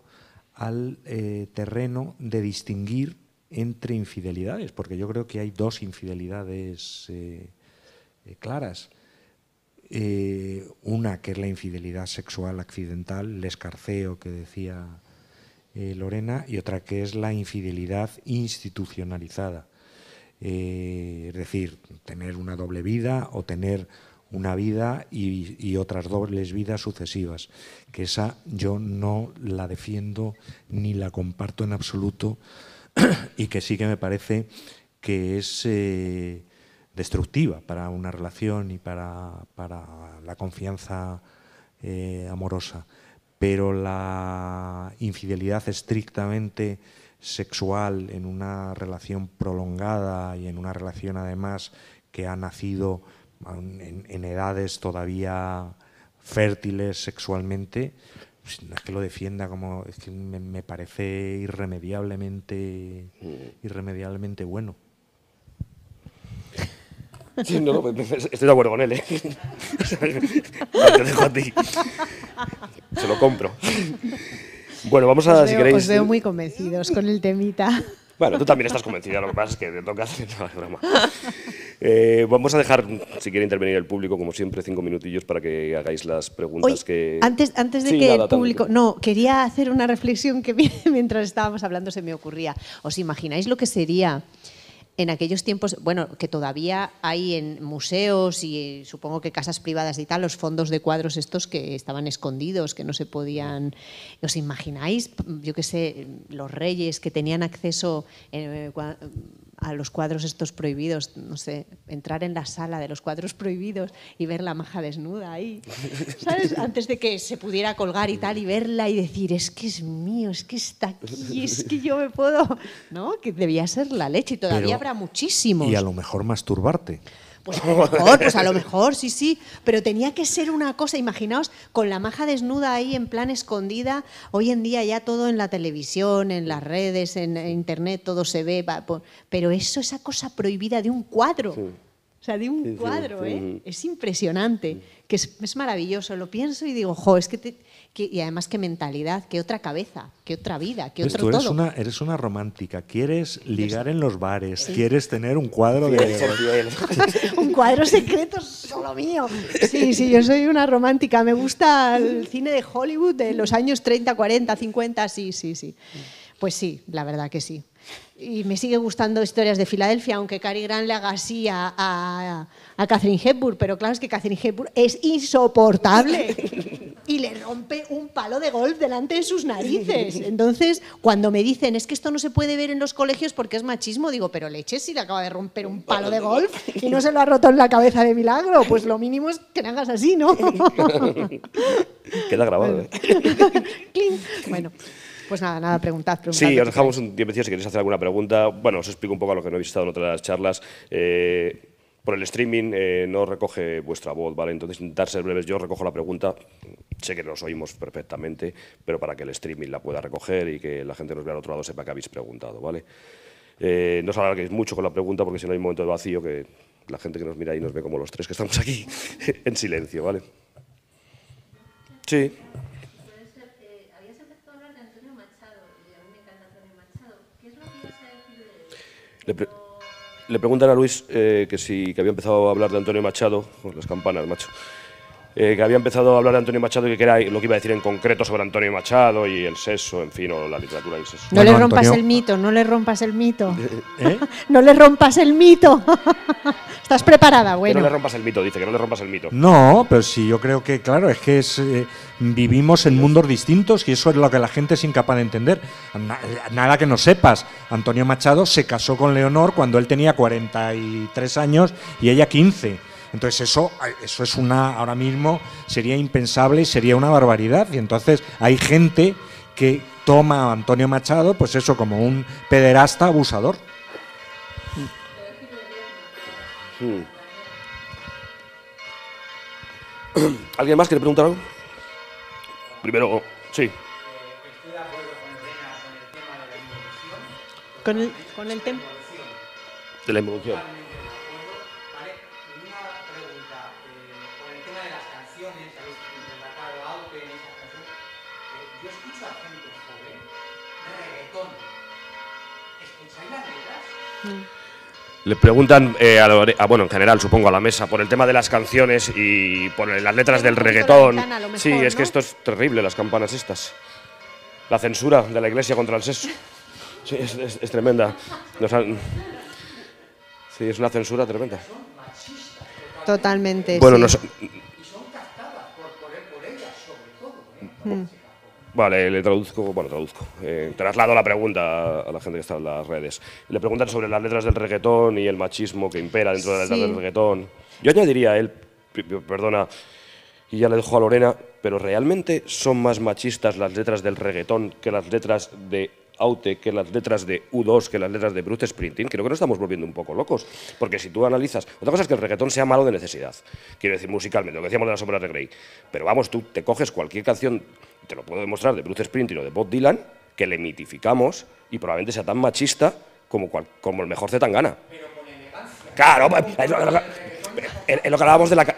al eh, terreno de distinguir entre infidelidades, porque yo creo que hay dos infidelidades eh, claras. una que es la infidelidad sexual accidental, el escarceo que decía Lorena, y otra que es la infidelidad institucionalizada. Eh, es decir, tener una doble vida o tener una vida y, otras dobles vidas sucesivas, que esa yo no la defiendo ni la comparto en absoluto y que sí que me parece que es eh, destructiva para una relación y para, la confianza eh, amorosa. Pero la infidelidad estrictamente sexual, en una relación prolongada y en una relación además que ha nacido en, edades todavía fértiles sexualmente, pues, no es que lo defienda como me, parece irremediablemente mm. irremediablemente bueno. Pues, estoy de acuerdo con él. ¿eh? Te dejo a ti. Se lo compro. Bueno, vamos a, os si veo, muy convencidos con el temita. Bueno, tú también estás convencida, lo que pasa es que te toca hacer el vamos a dejar, si quiere intervenir el público, como siempre, cinco minutillos para que hagáis las preguntas que... Antes, antes de que el público... No, quería hacer una reflexión que mientras estábamos hablando se me ocurría. ¿Os imagináis lo que sería en aquellos tiempos, bueno, que todavía hay en museos y supongo que casas privadas y tal, los fondos de cuadros estos que estaban escondidos, que no se podían. ¿Os imagináis, yo qué sé, los reyes que tenían acceso, eh, a los cuadros estos prohibidos, no sé, entrar en la sala de los cuadros prohibidos y ver la maja desnuda ahí, ¿sabes? Antes de que se pudiera colgar y tal, y verla y decir, es que es mío, es que está aquí, es que yo me puedo, ¿no? Que debía ser la leche y todavía habrá muchísimos. Y a lo mejor masturbarte. Pues a lo mejor, pues a lo mejor, sí, sí. Pero tenía que ser una cosa, imaginaos, con la maja desnuda ahí en plan escondida, hoy en día ya todo en la televisión, en las redes, en, internet, todo se ve, pero eso, esa cosa prohibida de un cuadro. O sea, de un cuadro, ¿eh? Es impresionante, que es, es, maravilloso. Lo pienso y digo, jo, es que te, y además qué mentalidad, qué otra cabeza, qué otra vida, qué pues otro tú eres Una, eres una romántica, quieres ligar en los bares, quieres tener un cuadro de... un cuadro secreto solo mío. Sí, sí, yo soy una romántica, me gusta el cine de Hollywood de los años 30, 40, 50, sí, sí, sí. Pues sí, la verdad que sí. Y me sigue gustando historias de Filadelfia, aunque Cary gran le haga así a a Catherine Hepburn, pero claro, es que Catherine Hepburn es insoportable y le rompe un palo de golf delante de sus narices. Entonces, cuando me dicen, es que esto no se puede ver en los colegios porque es machismo, digo, pero leche si le acaba de romper un palo de golf y no se lo ha roto en la cabeza de milagro, pues lo mínimo es que le hagas así, ¿no? Queda grabado, ¿eh? bueno. Pues nada, nada, preguntad. sí, os dejamos un tiempo si queréis hacer alguna pregunta. Bueno, os explico un poco a lo que no he visto en otras charlas. Eh, por el streaming eh, no recoge vuestra voz, ¿vale? Entonces, darse breves. Yo recojo la pregunta, sé que nos oímos perfectamente, pero para que el streaming la pueda recoger y que la gente que nos vea al otro lado sepa que habéis preguntado, ¿vale? Eh, no os alarguéis mucho con la pregunta porque si no hay un momento de vacío que la gente que nos mira ahí nos ve como los tres que estamos aquí en silencio, ¿vale? Sí. Le preguntan a Luis eh, que si que había empezado a hablar de Antonio Machado, con las campanas, macho. Eh, que había empezado a hablar de Antonio Machado y que era lo que iba a decir en concreto sobre Antonio Machado y el sexo, en fin, o la literatura y el sexo. No le rompas el mito, no le rompas el mito. ¿Eh? ¿eh? no le rompas el mito. Estás preparada, bueno. Que no le rompas el mito, dice, que no le rompas el mito. No, pero sí, yo creo que, claro, es que es, eh, vivimos en mundos distintos y eso es lo que la gente es incapaz de entender. nada que no sepas. Antonio Machado se casó con Leonor cuando él tenía 43 años y ella 15 entonces eso, eso es una, ahora mismo sería impensable y sería una barbaridad. Y entonces hay gente que toma a Antonio Machado, pues eso, como un pederasta abusador. Hmm. ¿Alguien más quiere preguntar algo? Primero, sí. Con el, con el tema. De la involución. Le preguntan, eh, ah, bueno, en general, supongo, a la mesa, por el tema de las canciones y por las letras del reggaetón. sí, es que esto es terrible, las campanas estas. La censura de la iglesia contra el sexo. Sí, es, tremenda. Sí, es una censura tremenda. Totalmente. Bueno, sí. nos... Y son captadas por, ellas, sobre todo. ¿eh? Mm. Vale, le traduzco, bueno, traduzco. Eh, traslado la pregunta a la gente que está en las redes. Le preguntan sobre las letras del reggaetón y el machismo que impera dentro de las letras del reggaetón. Yo añadiría él, perdona, y ya le dejo a Lorena, pero ¿realmente son más machistas las letras del reggaetón que las letras de Aute que las letras de U2, que las letras de Bruce Sprinting, creo que nos estamos volviendo un poco locos. Porque si tú analizas. Otra cosa es que el reggaetón sea malo de necesidad. Quiero decir, musicalmente, lo que decíamos de las sombra de Grey. Pero vamos, tú te coges cualquier canción, te lo puedo demostrar, de Bruce Sprinting o de Bob Dylan, que le mitificamos y probablemente sea tan machista como, como el mejor Z tan Pero con elegancia. Claro, en lo, que hablábamos de la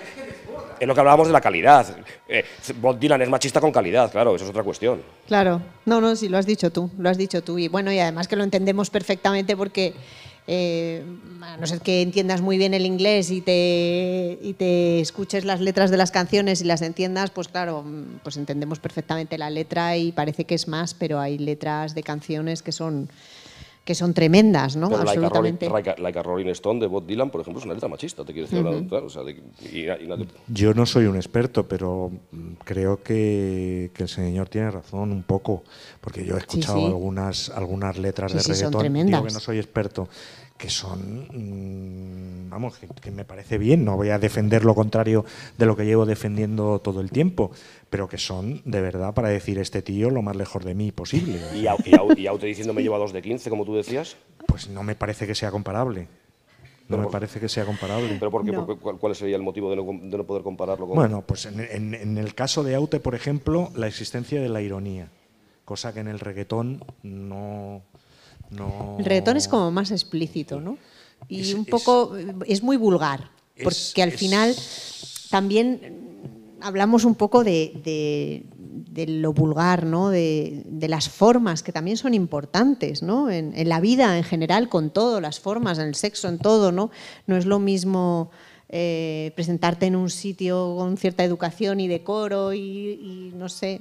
es lo que hablábamos de la calidad. Eh, Bob Dylan es machista con calidad, claro, eso es otra cuestión. Claro, no, no, sí, lo has dicho tú, lo has dicho tú. Y bueno, y además que lo entendemos perfectamente porque... Eh, a no ser que entiendas muy bien el inglés y te, y te escuches las letras de las canciones y las entiendas, pues claro, pues entendemos perfectamente la letra y parece que es más, pero hay letras de canciones que son que son tremendas, ¿no? Absolutamente. Like Stone de Bob Dylan, por ejemplo, es una letra machista, te quiero decir. Uh Yo no soy un experto, pero mm, creo que, el señor tiene razón un poco, porque yo he escuchado algunas algunas letras de reggaetón. Digo que no soy experto que son, mm, vamos, que, me parece bien, no voy a defender lo contrario de lo que llevo defendiendo todo el tiempo, pero que son de verdad para decir este tío lo más lejos de mí posible. ¿Y, y, Aute diciendo lleva dos de 15, como tú decías? Pues no me parece que sea comparable. No me parece que sea comparable. ¿Pero por qué? ¿Cuál, sería el motivo de no, poder compararlo con.? Bueno, pues en, el caso de Aute, por ejemplo, la existencia de la ironía, cosa que en el reggaetón no. El reggaetón es como más explícito, ¿no? Y un poco. Es, muy vulgar, porque al final también hablamos un poco de, lo vulgar, ¿no? de, las formas que también son importantes ¿no? en, la vida en general, con todo, las formas, en el sexo, en todo. No, no es lo mismo eh, presentarte en un sitio con cierta educación y decoro y, no sé,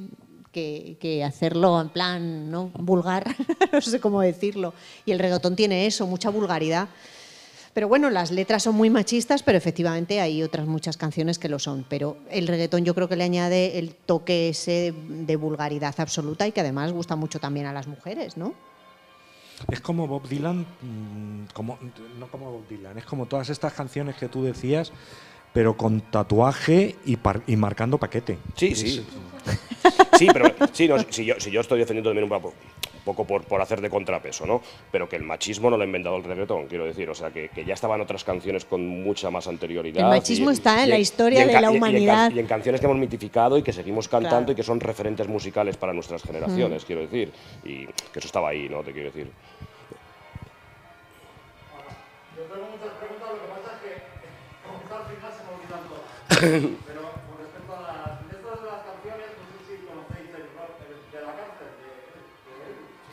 que, hacerlo en plan ¿no? vulgar, no sé cómo decirlo. Y el reggaetón tiene eso, mucha vulgaridad. Pero bueno, las letras son muy machistas, pero efectivamente hay otras muchas canciones que lo son. Pero el reggaetón yo creo que le añade el toque ese de vulgaridad absoluta y que además gusta mucho también a las mujeres, ¿no? Es como Bob Dylan, mm, como, no como Bob Dylan, es como todas estas canciones que tú decías, pero con tatuaje y, y marcando paquete. Sí, sí. Sí, pero sí, si, yo, estoy defendiendo también un papo poco por, por hacer de contrapeso, ¿no? Pero que el machismo no lo ha inventado el reggaetón, quiero decir, o sea, que, ya estaban otras canciones con mucha más anterioridad. El machismo está en la historia de la humanidad. Y en, canciones que hemos mitificado y que seguimos cantando y que son referentes musicales para nuestras mm. generaciones, quiero decir, y que eso estaba ahí, ¿no? Te quiero decir.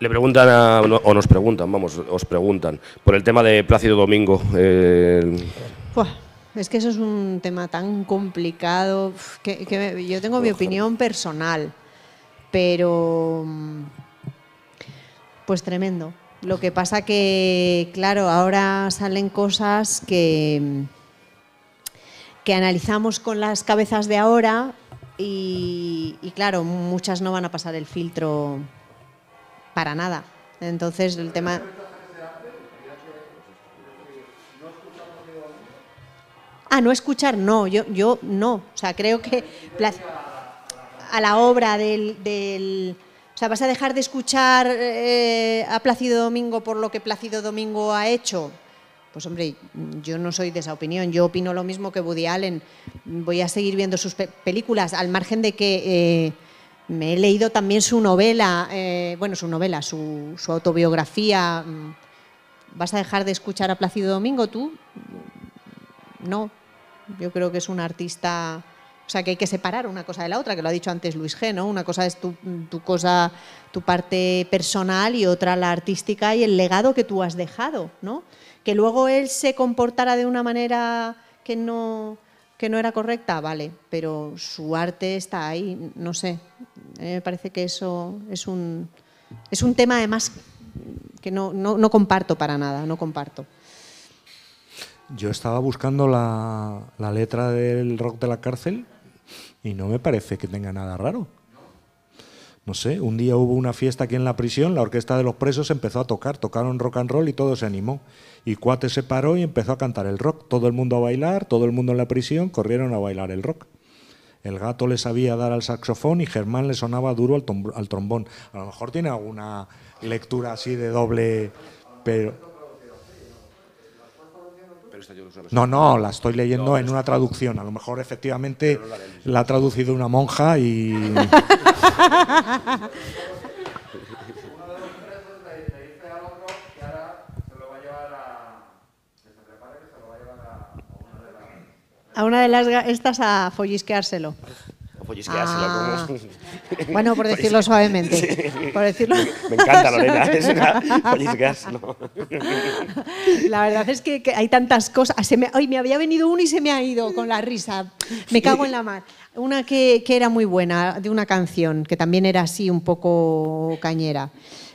Le preguntan, o nos preguntan, vamos, os preguntan, por el tema de Plácido Domingo. Eh, es que eso es un tema tan complicado, que, yo tengo mi opinión personal, pero pues tremendo. Lo que pasa que, claro, ahora salen cosas que, que analizamos con las cabezas de ahora y, y claro, muchas no van a pasar el filtro para nada. Entonces el tema... Ah, no escuchar, no, yo, yo no. O sea, creo que a la obra del, o sea, ¿vas a dejar de escuchar eh, a Plácido Domingo por lo que Plácido Domingo ha hecho? Pues hombre, yo no soy de esa opinión, yo opino lo mismo que Woody Allen. Voy a seguir viendo sus películas, al margen de que eh, me he leído también su novela, eh, bueno, su novela, su, autobiografía. Mm, ¿Vas a dejar de escuchar a Plácido Domingo tú? Mm, no, yo creo que es un artista... O sea, que hay que separar una cosa de la otra, que lo ha dicho antes Luis G, ¿no? Una cosa es tu, mm, tu cosa, tu parte personal y otra la artística y el legado que tú has dejado, ¿no? Que luego él se comportara de una manera que no que no era correcta, vale, pero su arte está ahí, no sé. me parece que eso es un, es un tema además que no, comparto para nada, no comparto. Yo estaba buscando la letra del rock de la cárcel y no me parece que tenga nada raro no sé, un día hubo una fiesta aquí en la prisión, la orquesta de los presos empezó a tocar, tocaron rock and roll y todo se animó. Y Cuate se paró y empezó a cantar el rock, todo el mundo a bailar, todo el mundo en la prisión, corrieron a bailar el rock. El gato le sabía dar al saxofón y Germán le sonaba duro al, al trombón. A lo mejor tiene alguna lectura así de doble, pero no No, la estoy leyendo en una traducción. A lo mejor efectivamente la, la, ha traducido una monja y. a una de las estas a follisqueárselo. Ah. Bueno, por decirlo suavemente. Me encanta, Lorena, La verdad es que, hay tantas cosas. me... Ay, me había venido uno y se me ha ido con la risa. Me cago en la mar. Una que, que era muy buena, de una canción, que también era así un poco cañera.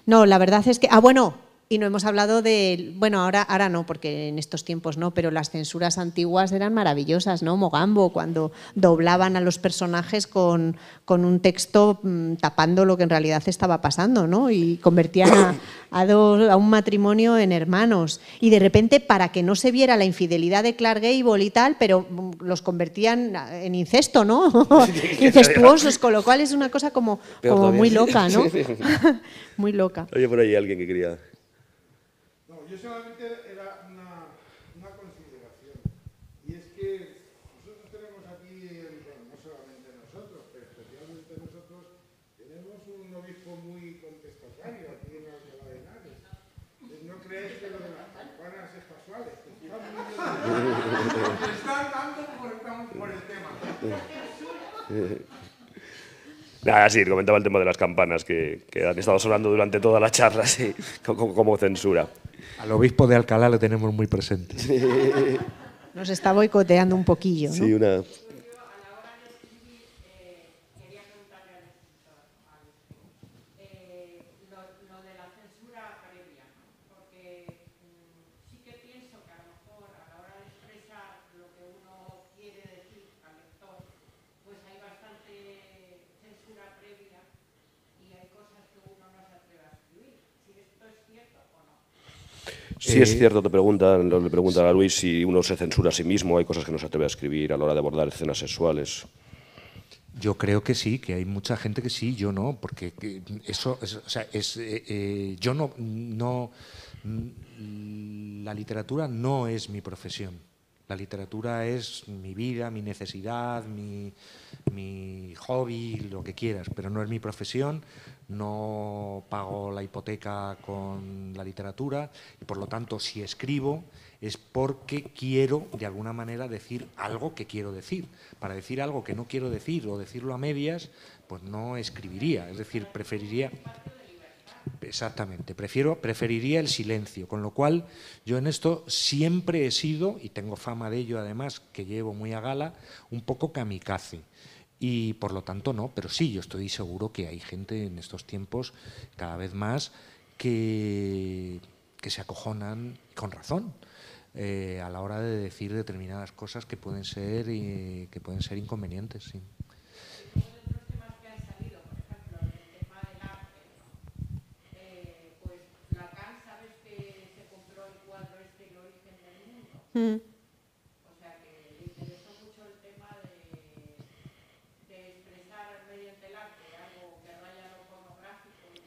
No, la verdad es que... Ah, bueno, no hemos hablado de, bueno, ahora, ahora no, porque en estos tiempos no, pero las censuras antiguas eran maravillosas, ¿no? Mogambo, cuando doblaban a los personajes con, con un texto mm, tapando lo que en realidad estaba pasando, ¿no? Y convertían a, a un matrimonio en hermanos. Y de repente, para que no se viera la infidelidad de Clark Gable y tal, pero mm, los convertían en incesto, ¿no? Incestuosos, con lo cual es una cosa como, como muy loca, ¿no? muy loca. Oye, por ahí alguien que quería yo solamente era una, consideración. Y es que nosotros tenemos aquí, no solamente nosotros, pero especialmente nosotros, tenemos un obispo muy contestatario aquí en la de Henares. Eh, no crees que lo de las campanas es casual, es que están por el tema. Ah, sí, comentaba el tema de las campanas que, han estado sonando durante toda la charla, sí, como censura. Al obispo de Alcalá lo tenemos muy presente. Nos está boicoteando un poquillo. ¿no? Sí, una Si es eh, cierto, te preguntan, le preguntan a Luis si uno se censura a sí mismo, hay cosas que no se atreve a escribir a la hora de abordar escenas sexuales. Yo creo que sí, que hay mucha gente que sí, yo no, porque eso, es, o sea, eh, eh, yo no, no, mm, la literatura no es mi profesión. La literatura es mi vida, mi necesidad, mi, mi hobby, lo que quieras, pero no es mi profesión, no pago la hipoteca con la literatura y por lo tanto si escribo es porque quiero de alguna manera decir algo que quiero decir. Para decir algo que no quiero decir o decirlo a medias, pues no escribiría, es decir, preferiría... Exactamente, prefiero, preferiría el silencio, con lo cual yo en esto siempre he sido, y tengo fama de ello además, que llevo muy a gala, un poco kamikaze y por lo tanto no, pero sí, yo estoy seguro que hay gente en estos tiempos cada vez más que, que se acojonan con razón. Eh, a la hora de decir determinadas cosas que pueden ser y eh, que pueden ser inconvenientes sí. Mm.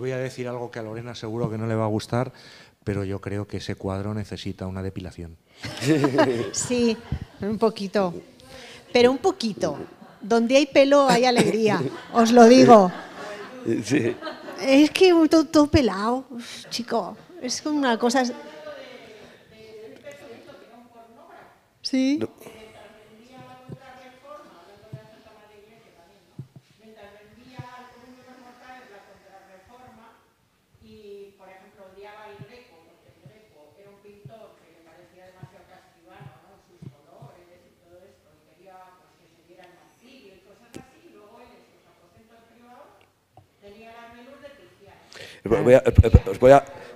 voy a decir algo que a Lorena seguro que no le va a gustar, pero yo creo que ese cuadro necesita una depilación. Sí, un poquito. Pero un poquito. Donde hay pelo hay alegría, os lo digo. Sí. Es que todo, pelado, chico. Es como una cosa... Sí.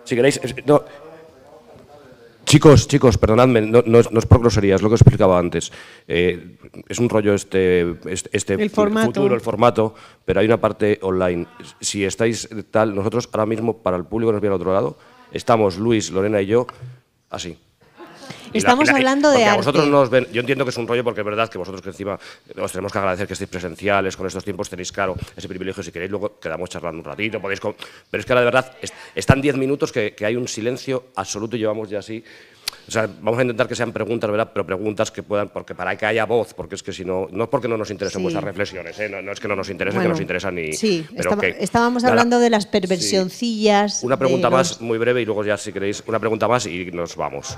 si queréis... Chicos, chicos, perdonadme, no, no, es, grosería, es, lo que os explicaba antes. Eh, es un rollo este, este, este futuro, el formato, pero hay una parte online. Si estáis tal, nosotros ahora mismo, para el público que nos viene al otro lado, estamos Luis, Lorena y yo, así. Estamos hablando de arte. vosotros nos ven, yo entiendo que es un rollo porque es verdad que vosotros que encima os tenemos que agradecer que estéis presenciales con estos tiempos, tenéis claro ese privilegio, si queréis luego quedamos charlando un ratito, podéis... pero es que la de verdad están 10 minutos que, que hay un silencio absoluto y llevamos ya así... O sea, vamos a intentar que sean preguntas, ¿verdad? Pero preguntas que puedan, porque para que haya voz, porque es que si no, no es porque no nos interesen vuestras reflexiones, ¿eh? no, es que no nos interesen, que nos interesan ni. Sí, estábamos hablando de las perversioncillas. Una pregunta más, muy breve, y luego ya si queréis, una pregunta más y nos vamos.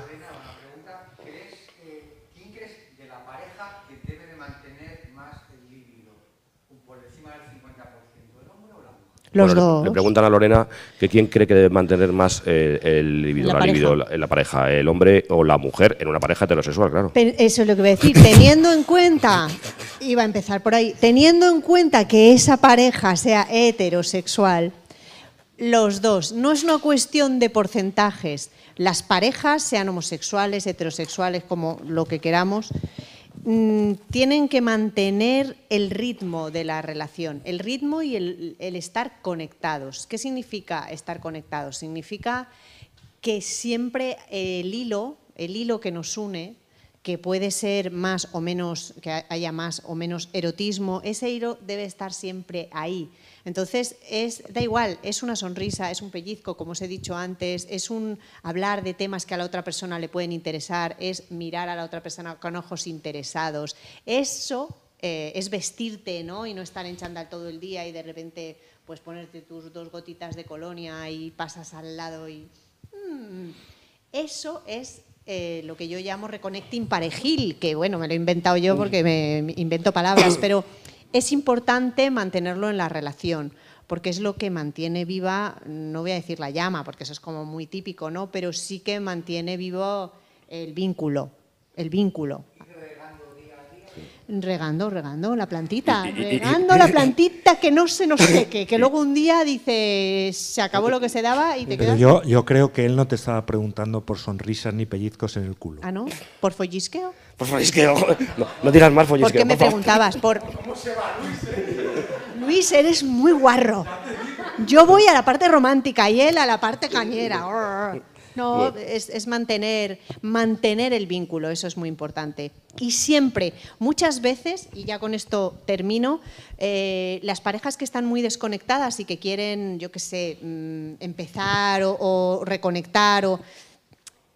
dos. Le, preguntan a Lorena que quién cree que debe mantener más eh, el libido, en eh, la, pareja, el hombre o la mujer en una pareja heterosexual, claro. eso es lo que voy a decir. teniendo en cuenta, iba a empezar por ahí, teniendo en cuenta que esa pareja sea heterosexual, los dos. No es una cuestión de porcentajes. Las parejas, sean homosexuales, heterosexuales, como lo que queramos, Mm, tienen que mantener el ritmo de la relación, el ritmo y el, estar conectados. ¿Qué significa estar conectados? Significa que siempre el hilo, el hilo que nos une, que puede ser más o menos, que haya más o menos erotismo, ese hilo debe estar siempre ahí. Entonces, es, da igual, es una sonrisa, es un pellizco, como os he dicho antes, es un hablar de temas que a la otra persona le pueden interesar, es mirar a la otra persona con ojos interesados. Eso eh, es vestirte, ¿no? Y no estar en chándal todo el día y de repente pues ponerte tus dos gotitas de colonia y pasas al lado y... Mm, eso es eh, lo que yo llamo reconnecting parejil, que bueno, me lo he inventado yo mm. porque me invento palabras, pero es importante mantenerlo en la relación porque es lo que mantiene viva, no voy a decir la llama, porque eso es como muy típico, ¿no? Pero sí que mantiene vivo el vínculo, el vínculo regando, regando la plantita, regando la plantita que no se nos seque, que luego un día dice se acabó lo que se daba y te quedas. Yo, yo creo que él no te estaba preguntando por sonrisas ni pellizcos en el culo. Ah, no, por follisqueo. Por follisqueo, no, tiras más follisqueo. ¿Por qué me preguntabas? Por... ¿Cómo se va, Luis? Luis, eres muy guarro. Yo voy a la parte romántica y él a la parte cañera. Eh, eh, no, es, mantener, mantener el vínculo, eso es muy importante. Y siempre, muchas veces, y ya con esto termino, eh, las parejas que están muy desconectadas y que quieren, yo qué sé, mm, empezar o, reconectar o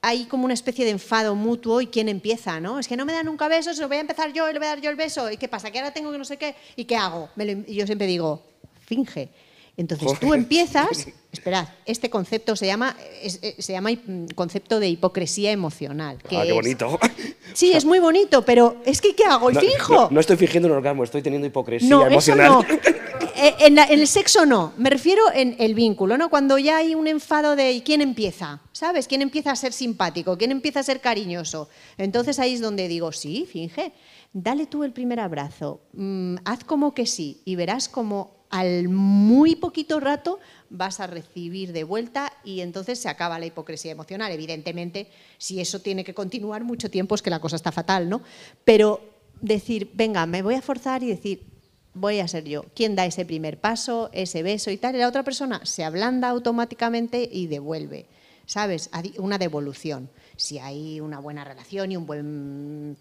hay como una especie de enfado mutuo y quién empieza, ¿no? Es que no me dan nunca besos, lo voy a empezar yo y le voy a dar yo el beso. ¿Y qué pasa? Que ahora tengo que no sé qué. ¿Y qué hago? Y yo siempre digo, finge. Entonces tú empiezas Esperad, este concepto se llama, eh, se llama mm, concepto de hipocresía emocional. ah, qué bonito. Sí, es muy bonito, pero es que ¿qué hago? ¿Y no, No, estoy fingiendo un orgasmo, estoy teniendo hipocresía no, emocional. Eso no. Eh, en, el sexo no, me refiero en el vínculo, ¿no? Cuando ya hay un enfado de quién empieza? ¿Sabes? ¿Quién empieza a ser simpático? ¿Quién empieza a ser cariñoso? Entonces ahí es donde digo, sí, finge, dale tú el primer abrazo, mm, haz como que sí y verás cómo al muy poquito rato vas a recibir de vuelta y entonces se acaba la hipocresía emocional. Evidentemente, si eso tiene que continuar mucho tiempo es que la cosa está fatal, ¿no? Pero decir, venga, me voy a forzar y decir, voy a ser yo. ¿Quién da ese primer paso, ese beso y tal? Y la otra persona se ablanda automáticamente y devuelve. ¿Sabes? una devolución. Si hay una buena relación y un buen... Mm,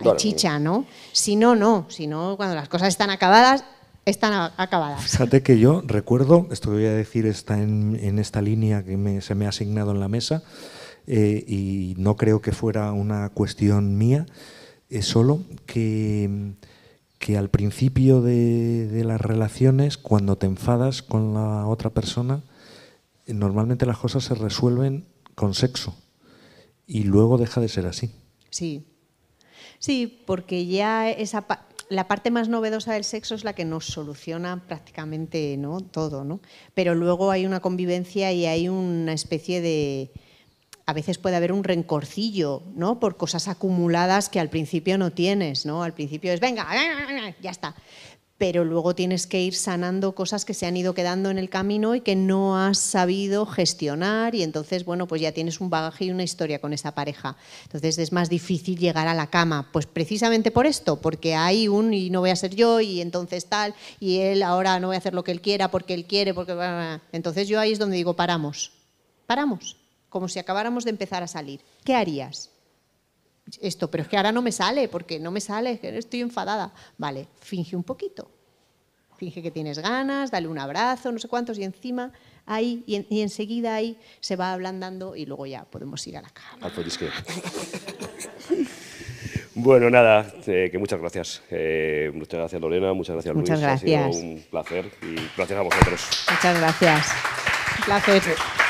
hay chicha, ¿no? Si no, no. Si no, cuando las cosas están acabadas, están acabadas. Fíjate que yo recuerdo, esto que voy a decir está en, esta línea que se me ha asignado en la mesa, eh, y no creo que fuera una cuestión mía, es solo que, que, al principio de, de, las relaciones, cuando te enfadas con la otra persona, normalmente las cosas se resuelven con sexo, y luego deja de ser así. Sí. Sí, porque ya esa, la parte más novedosa del sexo es la que nos soluciona prácticamente ¿no? todo, ¿no? pero luego hay una convivencia y hay una especie de... A veces puede haber un rencorcillo ¿no? por cosas acumuladas que al principio no tienes, ¿no? al principio es, venga, ya está pero luego tienes que ir sanando cosas que se han ido quedando en el camino y que no has sabido gestionar y entonces, bueno, pues ya tienes un bagaje y una historia con esa pareja. Entonces es más difícil llegar a la cama, pues precisamente por esto, porque hay un y no voy a ser yo y entonces tal y él ahora no voy a hacer lo que él quiera porque él quiere, porque entonces yo ahí es donde digo paramos. Paramos, como si acabáramos de empezar a salir. ¿Qué harías? esto, pero es que ahora no me sale, porque no me sale, estoy enfadada. Vale, finge un poquito. Finge que tienes ganas, dale un abrazo, no sé cuántos, y encima ahí, y, enseguida ahí se va ablandando y luego ya podemos ir a la cama. Bueno, nada, eh, que muchas gracias. Eh, muchas gracias Lorena, muchas gracias Luis. Ha sido un placer y gracias a vosotros. Muchas gracias. placer.